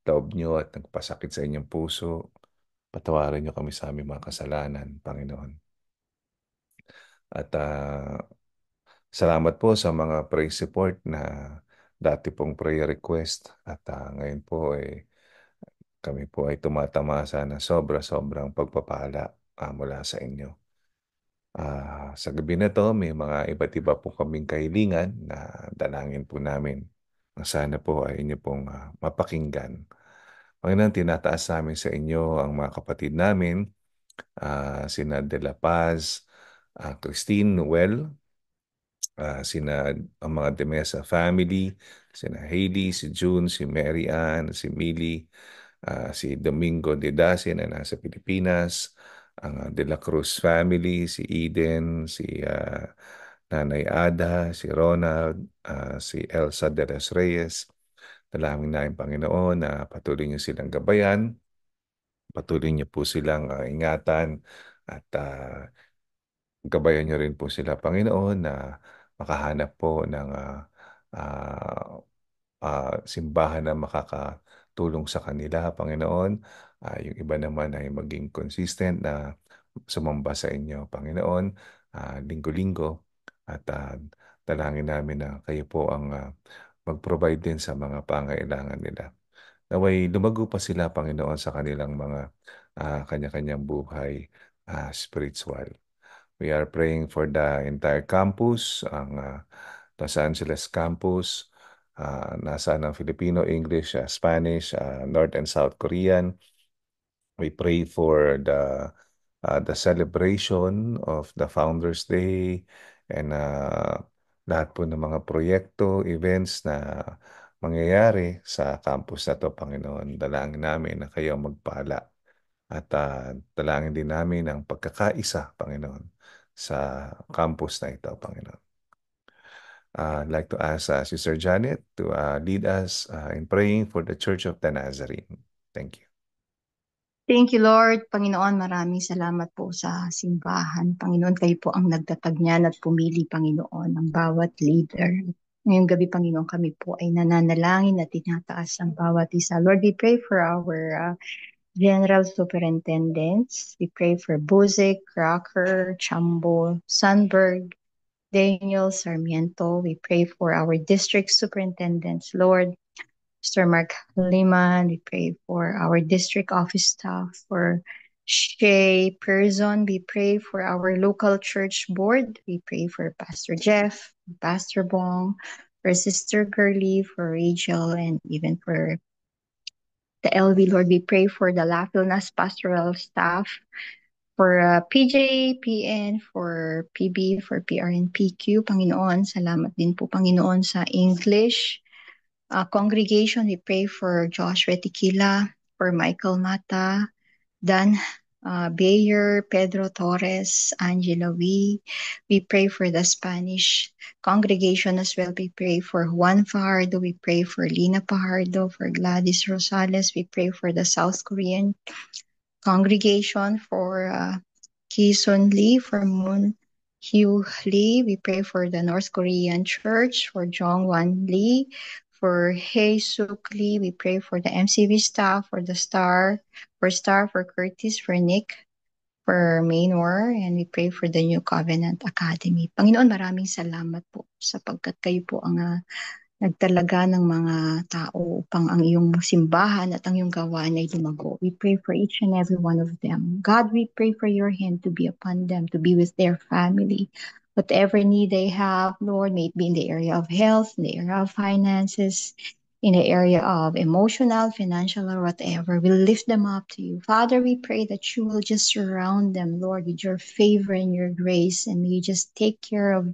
loob niyo at nagpasakit sa inyong puso. Patawarin niyo kami sa aming mga kasalanan, Panginoon. At uh, salamat po sa mga prayer support na dati pong prayer request at uh, ngayon po eh kami po ay tumatamasa ng sobra-sobrang pagpapala uh, mula sa inyo. Uh, sa gabi na to, may mga iba't iba po kaming kahilingan na dalangin po namin. na Sana po ay inyo pong uh, mapakinggan. Panginoon, tinataas namin sa inyo ang mga kapatid namin, uh, sina De La Paz, uh, Christine Noel, uh, sina ang mga Demesa family, sina Hailey, si June, si Mary Ann, si Millie, uh, si Domingo de Dedase na nasa Pilipinas, ang uh, De La Cruz family, si Eden, si uh, Nanay Ada, si Ronald, uh, si Elsa de las Reyes. Dalangin na ang Panginoon na uh, patuloy niyo silang gabayan, patuloy niyo po silang uh, ingatan at uh, gabayan niyo rin po sila Panginoon na uh, makahanap po ng uh, uh, uh, simbahan na makaka tulong sa kanila, Panginoon. Uh, yung iba naman ay maging consistent na sumamba sa inyo, Panginoon, uh, linggo-linggo. At uh, ah, talangin namin na kayo po ang uh, mag-provide din sa mga pangailangan nila. Naway lumago pa sila, Panginoon, sa kanilang mga uh, kanya-kanyang buhay uh, spiritual. We are praying for the entire campus, ang uh, Los Angeles campus, uh, nasa ng Filipino, English, uh, Spanish, uh, North and South Korean. We pray for the uh, the celebration of the Founders Day and uh, lahat po ng mga proyekto, events na mangyayari sa campus na to, Panginoon. Dalangin namin na kayo magpala at uh, dalangin din namin ang pagkakaisa, Panginoon, sa campus na ito, Panginoon. Uh, I'd like to ask uh, Sister Janet to uh, lead us uh, in praying for the Church of the Nazarene. Thank you. Thank you, Lord. Panginoon, maraming salamat po sa simbahan. Panginoon, kayo po ang nagtatag niyan at pumili, Panginoon, ang bawat leader. Ngayong gabi, Panginoon, kami po ay nananalangin at tinataas ang bawat isa. Lord, we pray for our uh, general superintendents. We pray for Buzik, Crocker, Chambo, Sunberg, Daniel Sarmiento. We pray for our district superintendents, Lord. Mr. Mark Liman, we pray for our district office staff, for Shay Person. we pray for our local church board. We pray for Pastor Jeff, Pastor Bong, for Sister Curly, for Rachel, and even for the LV Lord. We pray for the La pastoral staff. for uh, PJ, PN, for PB, for PR and PQ. Panginoon, salamat din po Panginoon sa English. Uh, congregation, we pray for Joshua Tequila, for Michael Mata, Dan uh, Bayer, Pedro Torres, Angela Wee. We pray for the Spanish congregation as well. We pray for Juan Fajardo. We pray for Lina Fajardo, for Gladys Rosales. We pray for the South Korean congregation for uh, Kisun Lee, for Moon Hugh Lee. We pray for the North Korean Church, for Jongwan Lee, for Hey Suk Lee. We pray for the MCV staff, for the Star, for Star, for Curtis, for Nick, for Maynor and we pray for the New Covenant Academy. Panginoon, maraming salamat po sapagkat kayo po ang uh, nagtalaga ng mga tao upang ang iyong simbahan at ang iyong gawaan ay lumago. We pray for each and every one of them. God, we pray for your hand to be upon them, to be with their family. Whatever need they have, Lord, may it be in the area of health, in the area of finances, in the area of emotional, financial, or whatever. We lift them up to you. Father, we pray that you will just surround them, Lord, with your favor and your grace, and you just take care of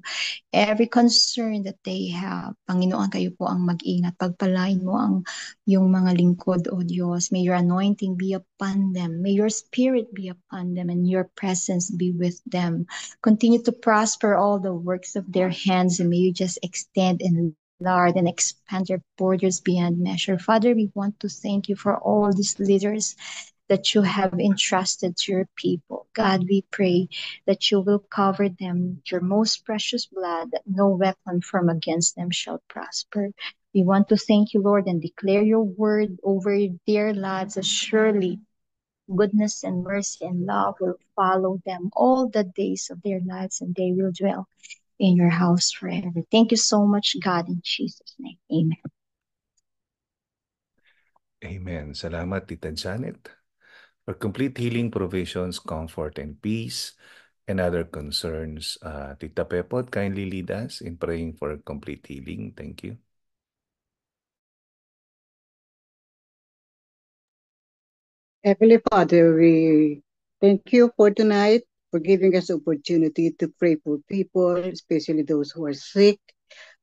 every concern that they have. Panginoon, kayo po ang mag-ingat. Pagpalain mo ang yung mga lingkod, O Diyos. May your anointing be upon them. May your spirit be upon them, and your presence be with them. Continue to prosper all the works of their hands, and may you just extend and Lord, and expand your borders beyond measure. Father, we want to thank you for all these leaders that you have entrusted to your people. God, we pray that you will cover them with your most precious blood, that no weapon formed against them shall prosper. We want to thank you, Lord, and declare your word over their lives as surely goodness and mercy and love will follow them all the days of their lives, and they will dwell in your house forever. Thank you so much, God, in Jesus' name. Amen. Amen. Salamat, Tita Janet. For complete healing, provisions, comfort, and peace, and other concerns, uh, Tita Pepot, kindly lead us in praying for complete healing. Thank you. Heavenly Father, we thank you for tonight for giving us opportunity to pray for people, especially those who are sick.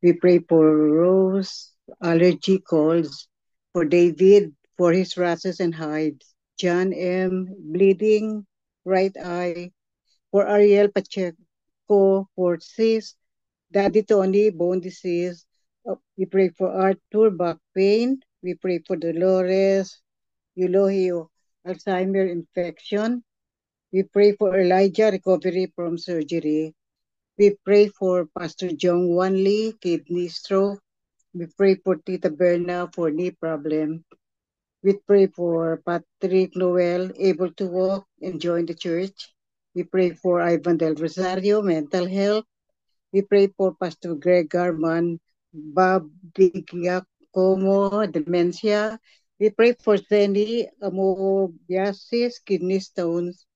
We pray for Rose, allergy calls, for David, for his rashes and hives, John M., bleeding, right eye, for Ariel Pacheco, for cyst, Daddy Tony, bone disease. Oh, we pray for Arthur, back pain. We pray for Dolores, Eulogio, Alzheimer infection. We pray for Elijah recovery from surgery. We pray for Pastor John Wanley, kidney stroke. We pray for Tita Berna for knee problem. We pray for Patrick Noel, able to walk and join the church. We pray for Ivan Del Rosario, mental health. We pray for Pastor Greg Garman, Bob Bigiacomo dementia. We pray for Zeni Amobiasis, kidney stones.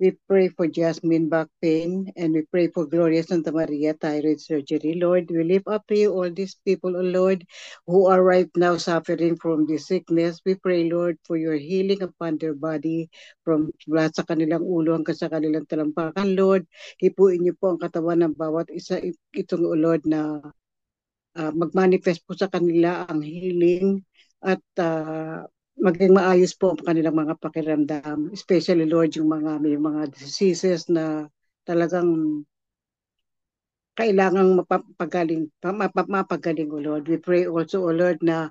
We pray for Jasmine back pain and we pray for Gloria Santa Maria thyroid surgery. Lord, we lift up to you all these people, O Lord, who are right now suffering from this sickness. We pray, Lord, for your healing upon their body from mula sa kanilang ulo hanggang sa kanilang talampakan. Lord, hipuin niyo po ang katawan ng bawat isa itong, O Lord, na uh, magmanifest po sa kanila ang healing at uh, maging maayos po ang kanilang mga pakiramdam, especially Lord yung mga may mga diseases na talagang kailangang mapagaling, mapapagaling, O Lord. We pray also, O Lord, na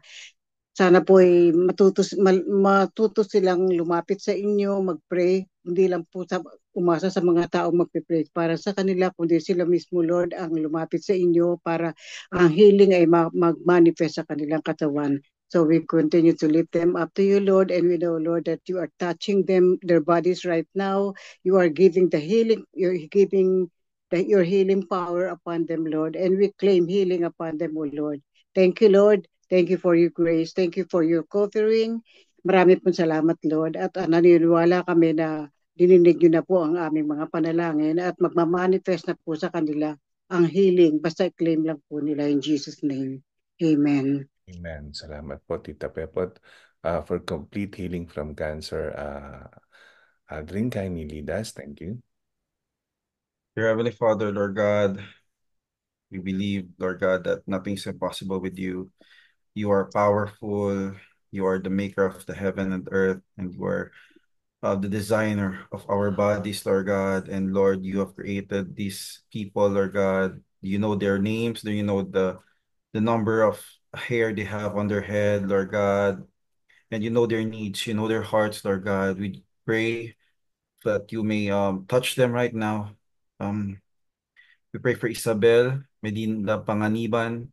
sana po ay matuto, matuto silang lumapit sa inyo, magpray, hindi lang po sa, umasa sa mga tao magpipray para sa kanila, kundi sila mismo, Lord, ang lumapit sa inyo para ang healing ay mag-manifest sa kanilang katawan. So we continue to lift them up to you, Lord, and we know, Lord, that you are touching them, their bodies right now. You are giving the healing, you're giving that your healing power upon them, Lord, and we claim healing upon them, O Lord. Thank you, Lord. Thank you for your grace. Thank you for your covering. Marami pong salamat, Lord, at uh, naniniwala kami na dininig niyo na po ang aming mga panalangin at magmamanifest na po sa kanila ang healing. Basta i claim lang po nila in Jesus' name. Amen. Amen. Salamat po, Tita Pepot, uh, for complete healing from cancer. Uh, drink kindly lead us. Thank you. Dear Heavenly Father, Lord God, we believe, Lord God, that nothing is impossible with you. You are powerful. You are the maker of the heaven and earth, and you are uh, the designer of our bodies, Lord God. And Lord, you have created these people, Lord God. You know their names. Do You know the the number of hair they have on their head, Lord God. And you know their needs, you know their hearts, Lord God. We pray that you may um, touch them right now. Um, we pray for Isabel, Medina Panganiban,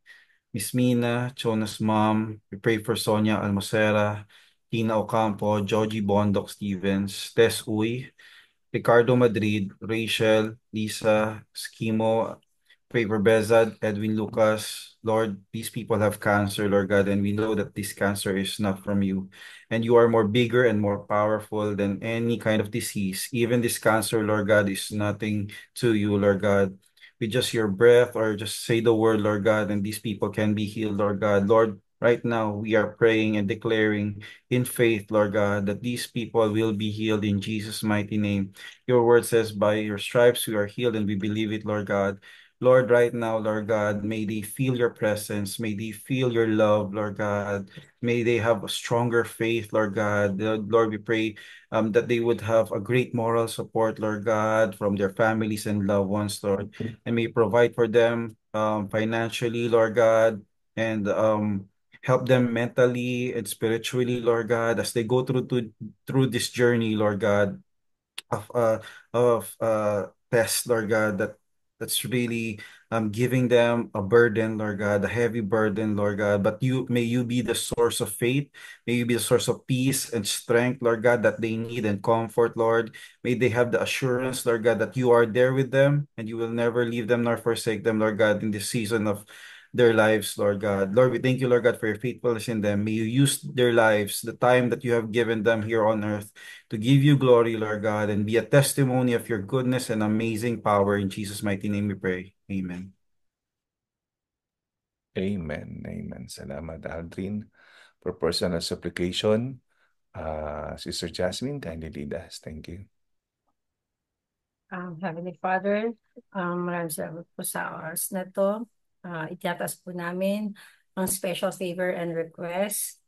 Miss Mina, Jonas mom. We pray for Sonia Almosera, Tina Ocampo, Georgie Bondoc Stevens, Tess Uy, Ricardo Madrid, Rachel, Lisa, Skimo, Favor Bezad, Edwin Lucas. Lord, these people have cancer, Lord God, and we know that this cancer is not from you. And you are more bigger and more powerful than any kind of disease. Even this cancer, Lord God, is nothing to you, Lord God. With just your breath or just say the word, Lord God, and these people can be healed, Lord God. Lord, right now we are praying and declaring in faith, Lord God, that these people will be healed in Jesus' mighty name. Your word says, By your stripes we are healed, and we believe it, Lord God. Lord, right now, Lord God, may they feel your presence. May they feel your love, Lord God. May they have a stronger faith, Lord God. Lord, we pray um, that they would have a great moral support, Lord God, from their families and loved ones, Lord. Mm-hmm. And may provide for them um, financially, Lord God, and um, help them mentally and spiritually, Lord God, as they go through to, through this journey, Lord God, of uh, of uh, tests, Lord God, that that's really um, giving them a burden, Lord God, a heavy burden, Lord God. But you may you be the source of faith. May you be the source of peace and strength, Lord God, that they need and comfort, Lord. May they have the assurance, Lord God, that you are there with them and you will never leave them nor forsake them, Lord God, in this season of their lives, Lord God. Lord, we thank you, Lord God, for your faithfulness in them. May you use their lives, the time that you have given them here on earth, to give you glory, Lord God, and be a testimony of your goodness and amazing power. In Jesus' mighty name we pray. Amen. Amen. Amen. Salamat, Aldrin, for personal supplication. Uh, Sister Jasmine, kindly lead us. Thank you. Um, Heavenly Father, um, maraming salamat po sa oras na to. uh, ah, itataas po namin ang special favor and request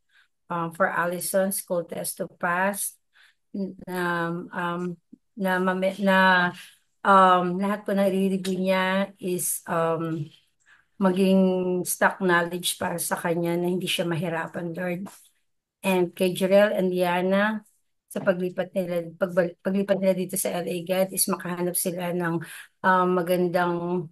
um, for Allison's school test to pass um, um, na, na um, lahat po ng i-review niya is um, maging stock knowledge para sa kanya na hindi siya mahirapan, Lord. And kay Jarel and Diana, sa paglipat nila pag, paglipat nila dito sa LA God is makahanap sila ng um, magandang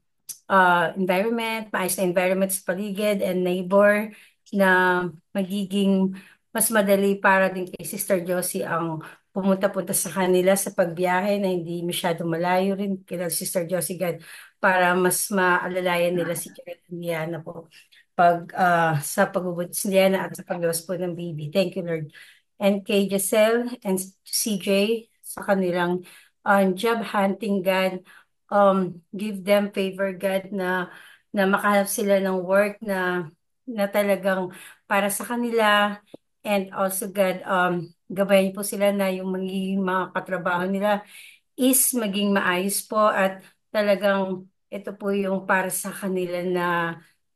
uh, environment, maayos na environment sa paligid and neighbor na magiging mas madali para din kay Sister Josie ang pumunta-punta sa kanila sa pagbiyahe na hindi masyado malayo rin kay Sister Josie God para mas maalalayan nila si Diana po pag uh, sa pagbubuntis ni Diana at sa paglawas po ng baby. Thank you, Lord. And kay Giselle and CJ sa kanilang um, job hunting God um, give them favor God na na makahanap sila ng work na na talagang para sa kanila and also God um gabayan po sila na yung magiging mga katrabaho nila is maging maayos po at talagang ito po yung para sa kanila na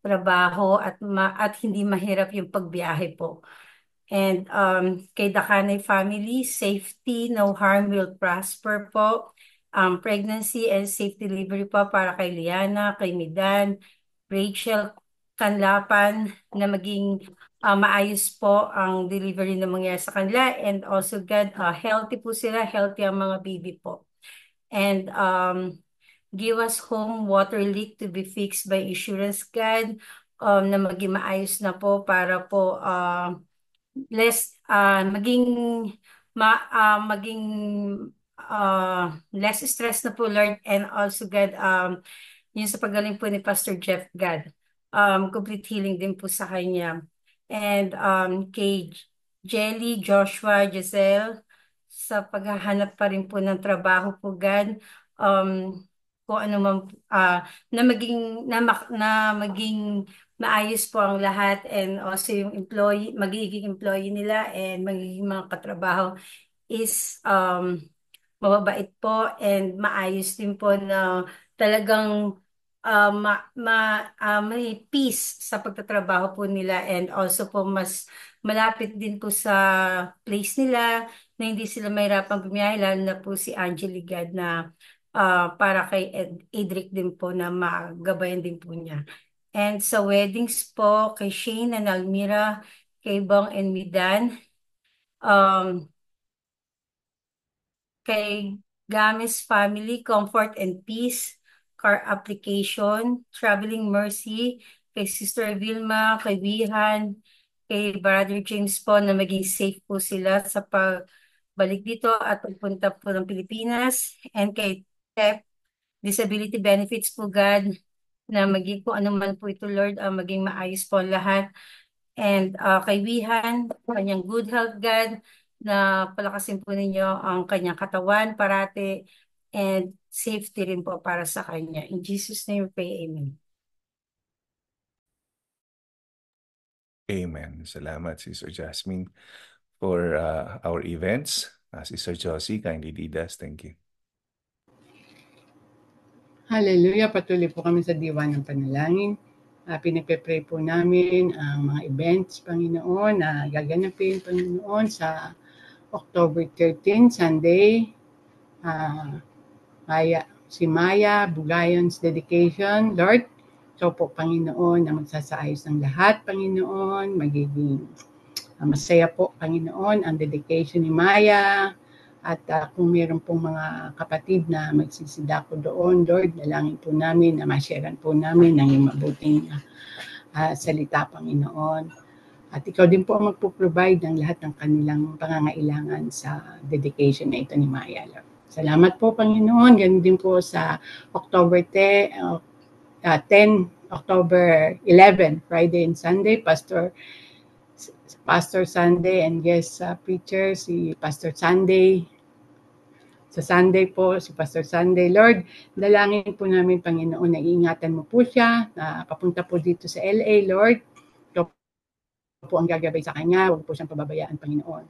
trabaho at ma- at hindi mahirap yung pagbiyahe po. And um, kay Dakanay family, safety, no harm will prosper po um, pregnancy and safe delivery pa para kay Liana, kay Midan, Rachel Kanlapan na maging uh, maayos po ang delivery na mangyari sa kanila and also God, uh, healthy po sila, healthy ang mga baby po. And um, give us home water leak to be fixed by insurance God um, na maging maayos na po para po uh, less uh, maging ma, uh, maging uh, less stress na po Lord and also God um, yun sa pagaling po ni Pastor Jeff God um, complete healing din po sa kanya and um, kay Jelly, Joshua, Giselle sa paghahanap pa rin po ng trabaho po God um, kung ano man uh, na maging na, na maging maayos po ang lahat and also yung employee magiging employee nila and magiging mga katrabaho is um mababait po and maayos din po na talagang uh, ma, ma, uh, may peace sa pagtatrabaho po nila and also po mas malapit din po sa place nila na hindi sila mahirapang bumiyahe lalo na po si Angelique God na uh, para kay Ed, Edric din po na magabayan din po niya. And sa weddings po, kay Shane and Almira, kay Bong and Midan, um, kay Gamis Family, Comfort and Peace, Car Application, Traveling Mercy, kay Sister Vilma, kay Wihan, kay Brother James po na maging safe po sila sa pagbalik dito at pagpunta po ng Pilipinas. And kay TEP, Disability Benefits po God, na maging po anuman po ito Lord, uh, maging maayos po lahat. And uh, kay Wihan, kanyang good health God, na palakasin po ninyo ang kanyang katawan parati and safety rin po para sa kanya. In Jesus name we pray, Amen. Amen. Salamat, Sister Jasmine, for uh, our events. Uh, Sister Josie, kindly lead us. Thank you. Hallelujah. Patuloy po kami sa diwa ng panalangin. Uh, pinagpe-pray po namin ang mga events, Panginoon, na gaganapin, Panginoon, sa October 13, Sunday, uh, Maya, si Maya Bugayon's dedication. Lord, ikaw po, Panginoon, na magsasaayos ng lahat, Panginoon, magiging uh, masaya po, Panginoon, ang dedication ni Maya. At uh, kung meron pong mga kapatid na magsisidako doon, Lord, dalangin po namin na masyaran po namin ng iyong mabuting uh, salita, Panginoon. At ikaw din po ang magpo-provide ng lahat ng kanilang pangangailangan sa dedication na ito ni Maya Salamat po, Panginoon. Ganun din po sa October 10, uh, 10 ah, October 11, Friday and Sunday, Pastor Pastor Sunday and guest uh, preacher si Pastor Sunday. Sa Sunday po, si Pastor Sunday. Lord, dalangin po namin, Panginoon, na iingatan mo po siya, na uh, papunta po dito sa LA, Lord po ang gagabay sa kanya, huwag po siyang pababayaan, Panginoon.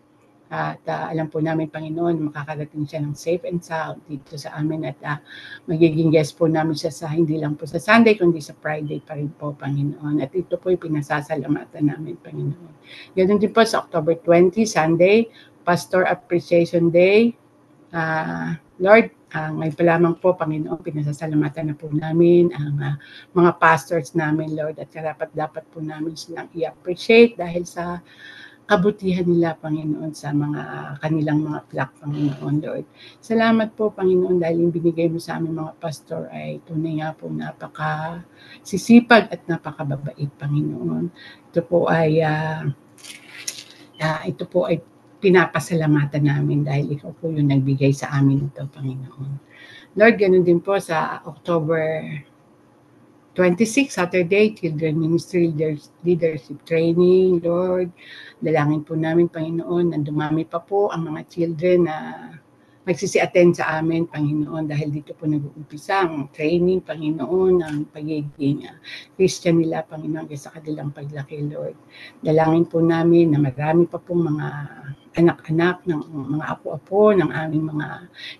At uh, alam po namin, Panginoon, makakarating siya ng safe and sound dito sa amin at uh, magiging guest po namin siya sa hindi lang po sa Sunday, kundi sa Friday pa rin po, Panginoon. At ito po yung pinasasalamatan namin, Panginoon. Ganun din po sa October 20, Sunday, Pastor Appreciation Day. Uh, Lord, uh, ngayon pa lamang po, Panginoon, pinasasalamatan na po namin ang uh, mga pastors namin, Lord, at karapat dapat po namin silang i-appreciate dahil sa kabutihan nila, Panginoon, sa mga kanilang mga plak, Panginoon, Lord. Salamat po, Panginoon, dahil yung binigay mo sa amin mga pastor ay tunay nga po napaka sisipag at napakababait, Panginoon. Ito po ay, uh, uh, ito po ay pinapasalamatan namin dahil ikaw po yung nagbigay sa amin ito, Panginoon. Lord, ganun din po sa October 26, Saturday, Children Ministry Leadership Training, Lord. Dalangin po namin, Panginoon, na dumami pa po ang mga children na magsisi-attend sa amin, Panginoon, dahil dito po nag-uumpisa ang training, Panginoon, ang pagiging ah, Christian nila, Panginoon, sa kanilang paglaki, Lord. Dalangin po namin na marami pa pong mga anak-anak, ng mga apo-apo, ng aming mga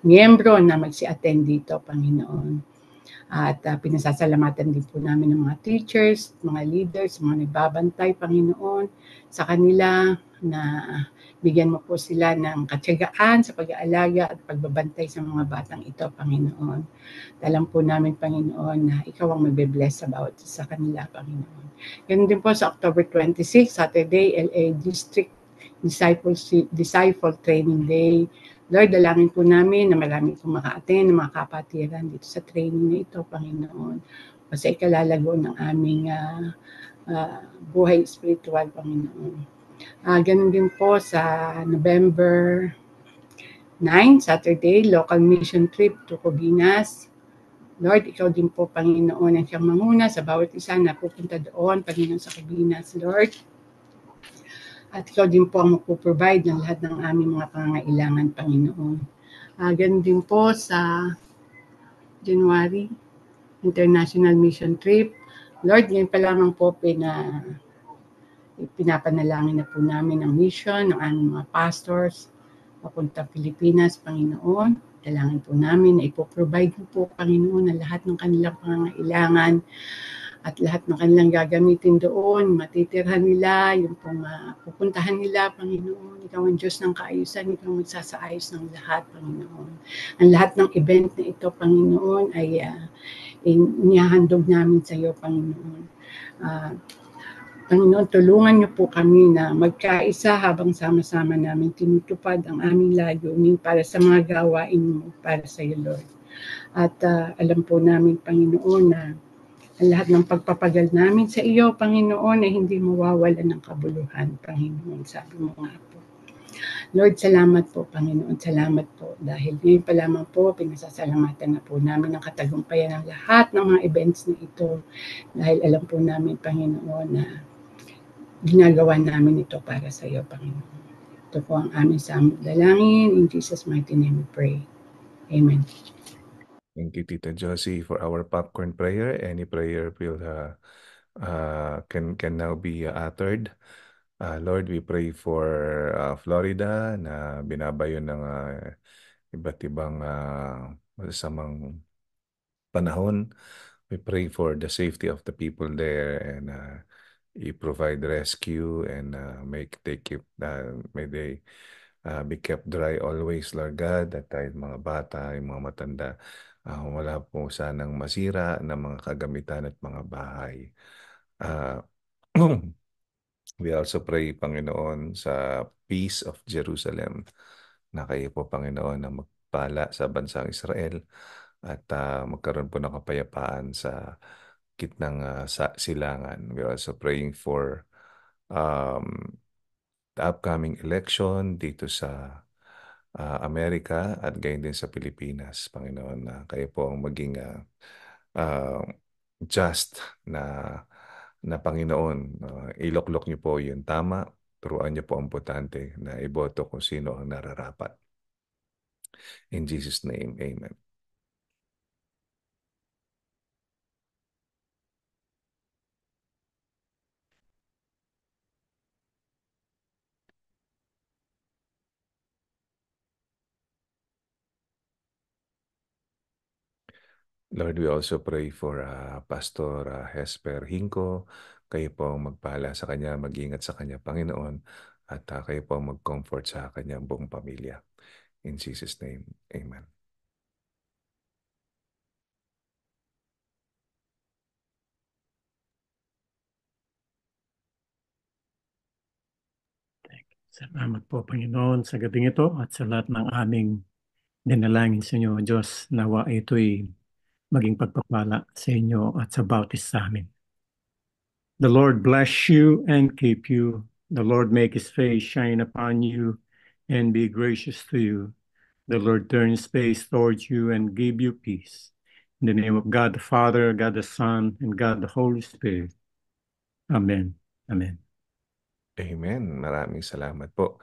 miyembro na magsi-attend dito, Panginoon. At uh, pinasasalamatan din po namin ng mga teachers, mga leaders, mga nagbabantay, Panginoon, sa kanila na bigyan mo po sila ng katsagaan sa pag-aalaga at pagbabantay sa mga batang ito, Panginoon. Alam po namin, Panginoon, na ikaw ang magbe-bless sa bawat sa kanila, Panginoon. Ganun din po sa October 26, Saturday, LA District discipleship, disciple training day. Lord, dalangin po namin na marami po maka-attend, na mga kapatiran dito sa training na ito, Panginoon. O sa ikalalago ng aming uh, uh, buhay spiritual, Panginoon. Uh, ganun din po sa November 9, Saturday, local mission trip to Cubinas. Lord, ikaw din po, Panginoon, ang siyang manguna sa bawat isa na pupunta doon, Panginoon, sa Cubinas, Lord. At ikaw din po ang magpo-provide ng lahat ng aming mga pangangailangan, Panginoon. Uh, ganun din po sa January International Mission Trip. Lord, ngayon pa lamang po pina, pinapanalangin na po namin ang mission ng aming mga pastors papunta Pilipinas, Panginoon. Dalangin po namin na ipoprovide mo po, Panginoon, na lahat ng kanilang pangangailangan at lahat ng kanilang gagamitin doon, matitirhan nila, yung pong uh, pupuntahan nila, Panginoon. Ikaw ang Diyos ng kaayusan, ikaw ang magsasaayos ng lahat, Panginoon. Ang lahat ng event na ito, Panginoon, ay uh, inihahandog namin sa iyo, Panginoon. Uh, Panginoon, tulungan niyo po kami na magkaisa habang sama-sama namin tinutupad ang aming layunin para sa mga gawain mo, para sa iyo, Lord. At uh, alam po namin, Panginoon, na uh, ang lahat ng pagpapagal namin sa iyo, Panginoon, ay hindi mawawala ng kabuluhan, Panginoon, sabi mo nga po. Lord, salamat po, Panginoon, salamat po. Dahil ngayon pa lamang po, pinasasalamatan na po namin ang katagumpayan ng lahat ng mga events na ito. Dahil alam po namin, Panginoon, na ginagawa namin ito para sa iyo, Panginoon. Ito po ang aming samot In Jesus' mighty name we pray. Amen. Thank you, Tita Josie, for our popcorn prayer. Any prayer will uh, uh, can can now be uh, uttered. Uh, Lord, we pray for uh, Florida na binabayo ng uh, iba't ibang uh, masasamang panahon. We pray for the safety of the people there and uh, you provide rescue and uh, make they keep uh, may they uh, be kept dry always, Lord God, that tayong mga bata, yung mga matanda, uh, wala po sanang masira ng mga kagamitan at mga bahay. Uh, (clears throat) we also pray, Panginoon, sa peace of Jerusalem na kayo po, Panginoon, na magpala sa bansang Israel at uh, magkaroon po ng kapayapaan sa gitnang uh, sa silangan. We are also praying for um, the upcoming election dito sa uh, Amerika at gayon din sa Pilipinas, Panginoon, na kayo po ang maging uh, uh, just na na Panginoon. Uh, iloklok niyo po yung tama, turuan niyo po ang potante na iboto kung sino ang nararapat. In Jesus' name, Amen. Lord, we also pray for uh, Pastor uh, Hesper Hinko. Kayo po ang magpala sa kanya, magingat sa kanya, Panginoon. At uh, kayo po ang mag-comfort sa kanyang buong pamilya. In Jesus' name, Amen. Salamat po Panginoon sa gabing ito at sa lahat ng aming dinalangin sa inyo, Diyos. Nawa ito'y maging pagpapala sa inyo at sa bautis sa amin. The Lord bless you and keep you. The Lord make His face shine upon you and be gracious to you. The Lord turn His face towards you and give you peace. In the name of God the Father, God the Son, and God the Holy Spirit. Amen. Amen. Amen. Maraming salamat po.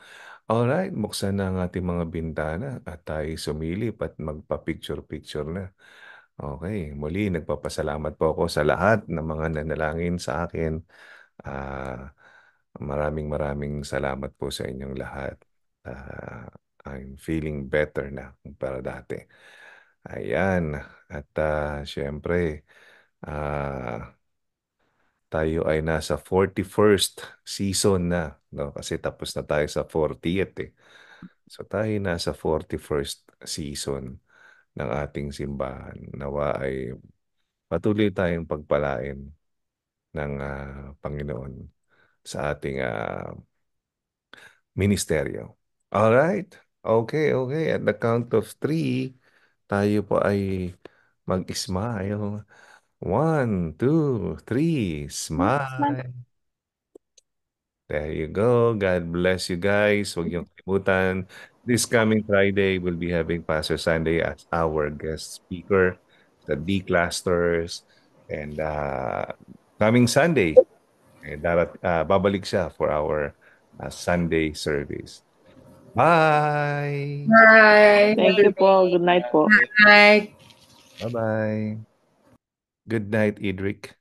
All right, buksan na ang ating mga bintana at tayo sumilip at magpa-picture-picture na. Okay, muli nagpapasalamat po ako sa lahat ng mga nanalangin sa akin. Ah, maraming maraming salamat po sa inyong lahat. Ah, I'm feeling better na kumpara dati. Ayan, at ah, siyempre, ah, tayo ay nasa 41st season na 'no, kasi tapos na tayo sa 40th eh. So tayo nasa 41st season ng ating simbahan. Nawa ay patuloy tayong pagpalain ng uh, Panginoon sa ating uh, ministeryo. All right. Okay, okay. At the count of three, tayo po ay mag-smile. One, two, three. Smile. There you go. God bless you guys. Huwag yung kalimutan This coming Friday, we'll be having Pastor Sunday as our guest speaker, the D clusters, and uh, coming Sunday, eh, darat, uh, babalik siya for our uh, Sunday service. Bye! Bye! Thank you po. Good night po. Bye-bye. Good night, Edric.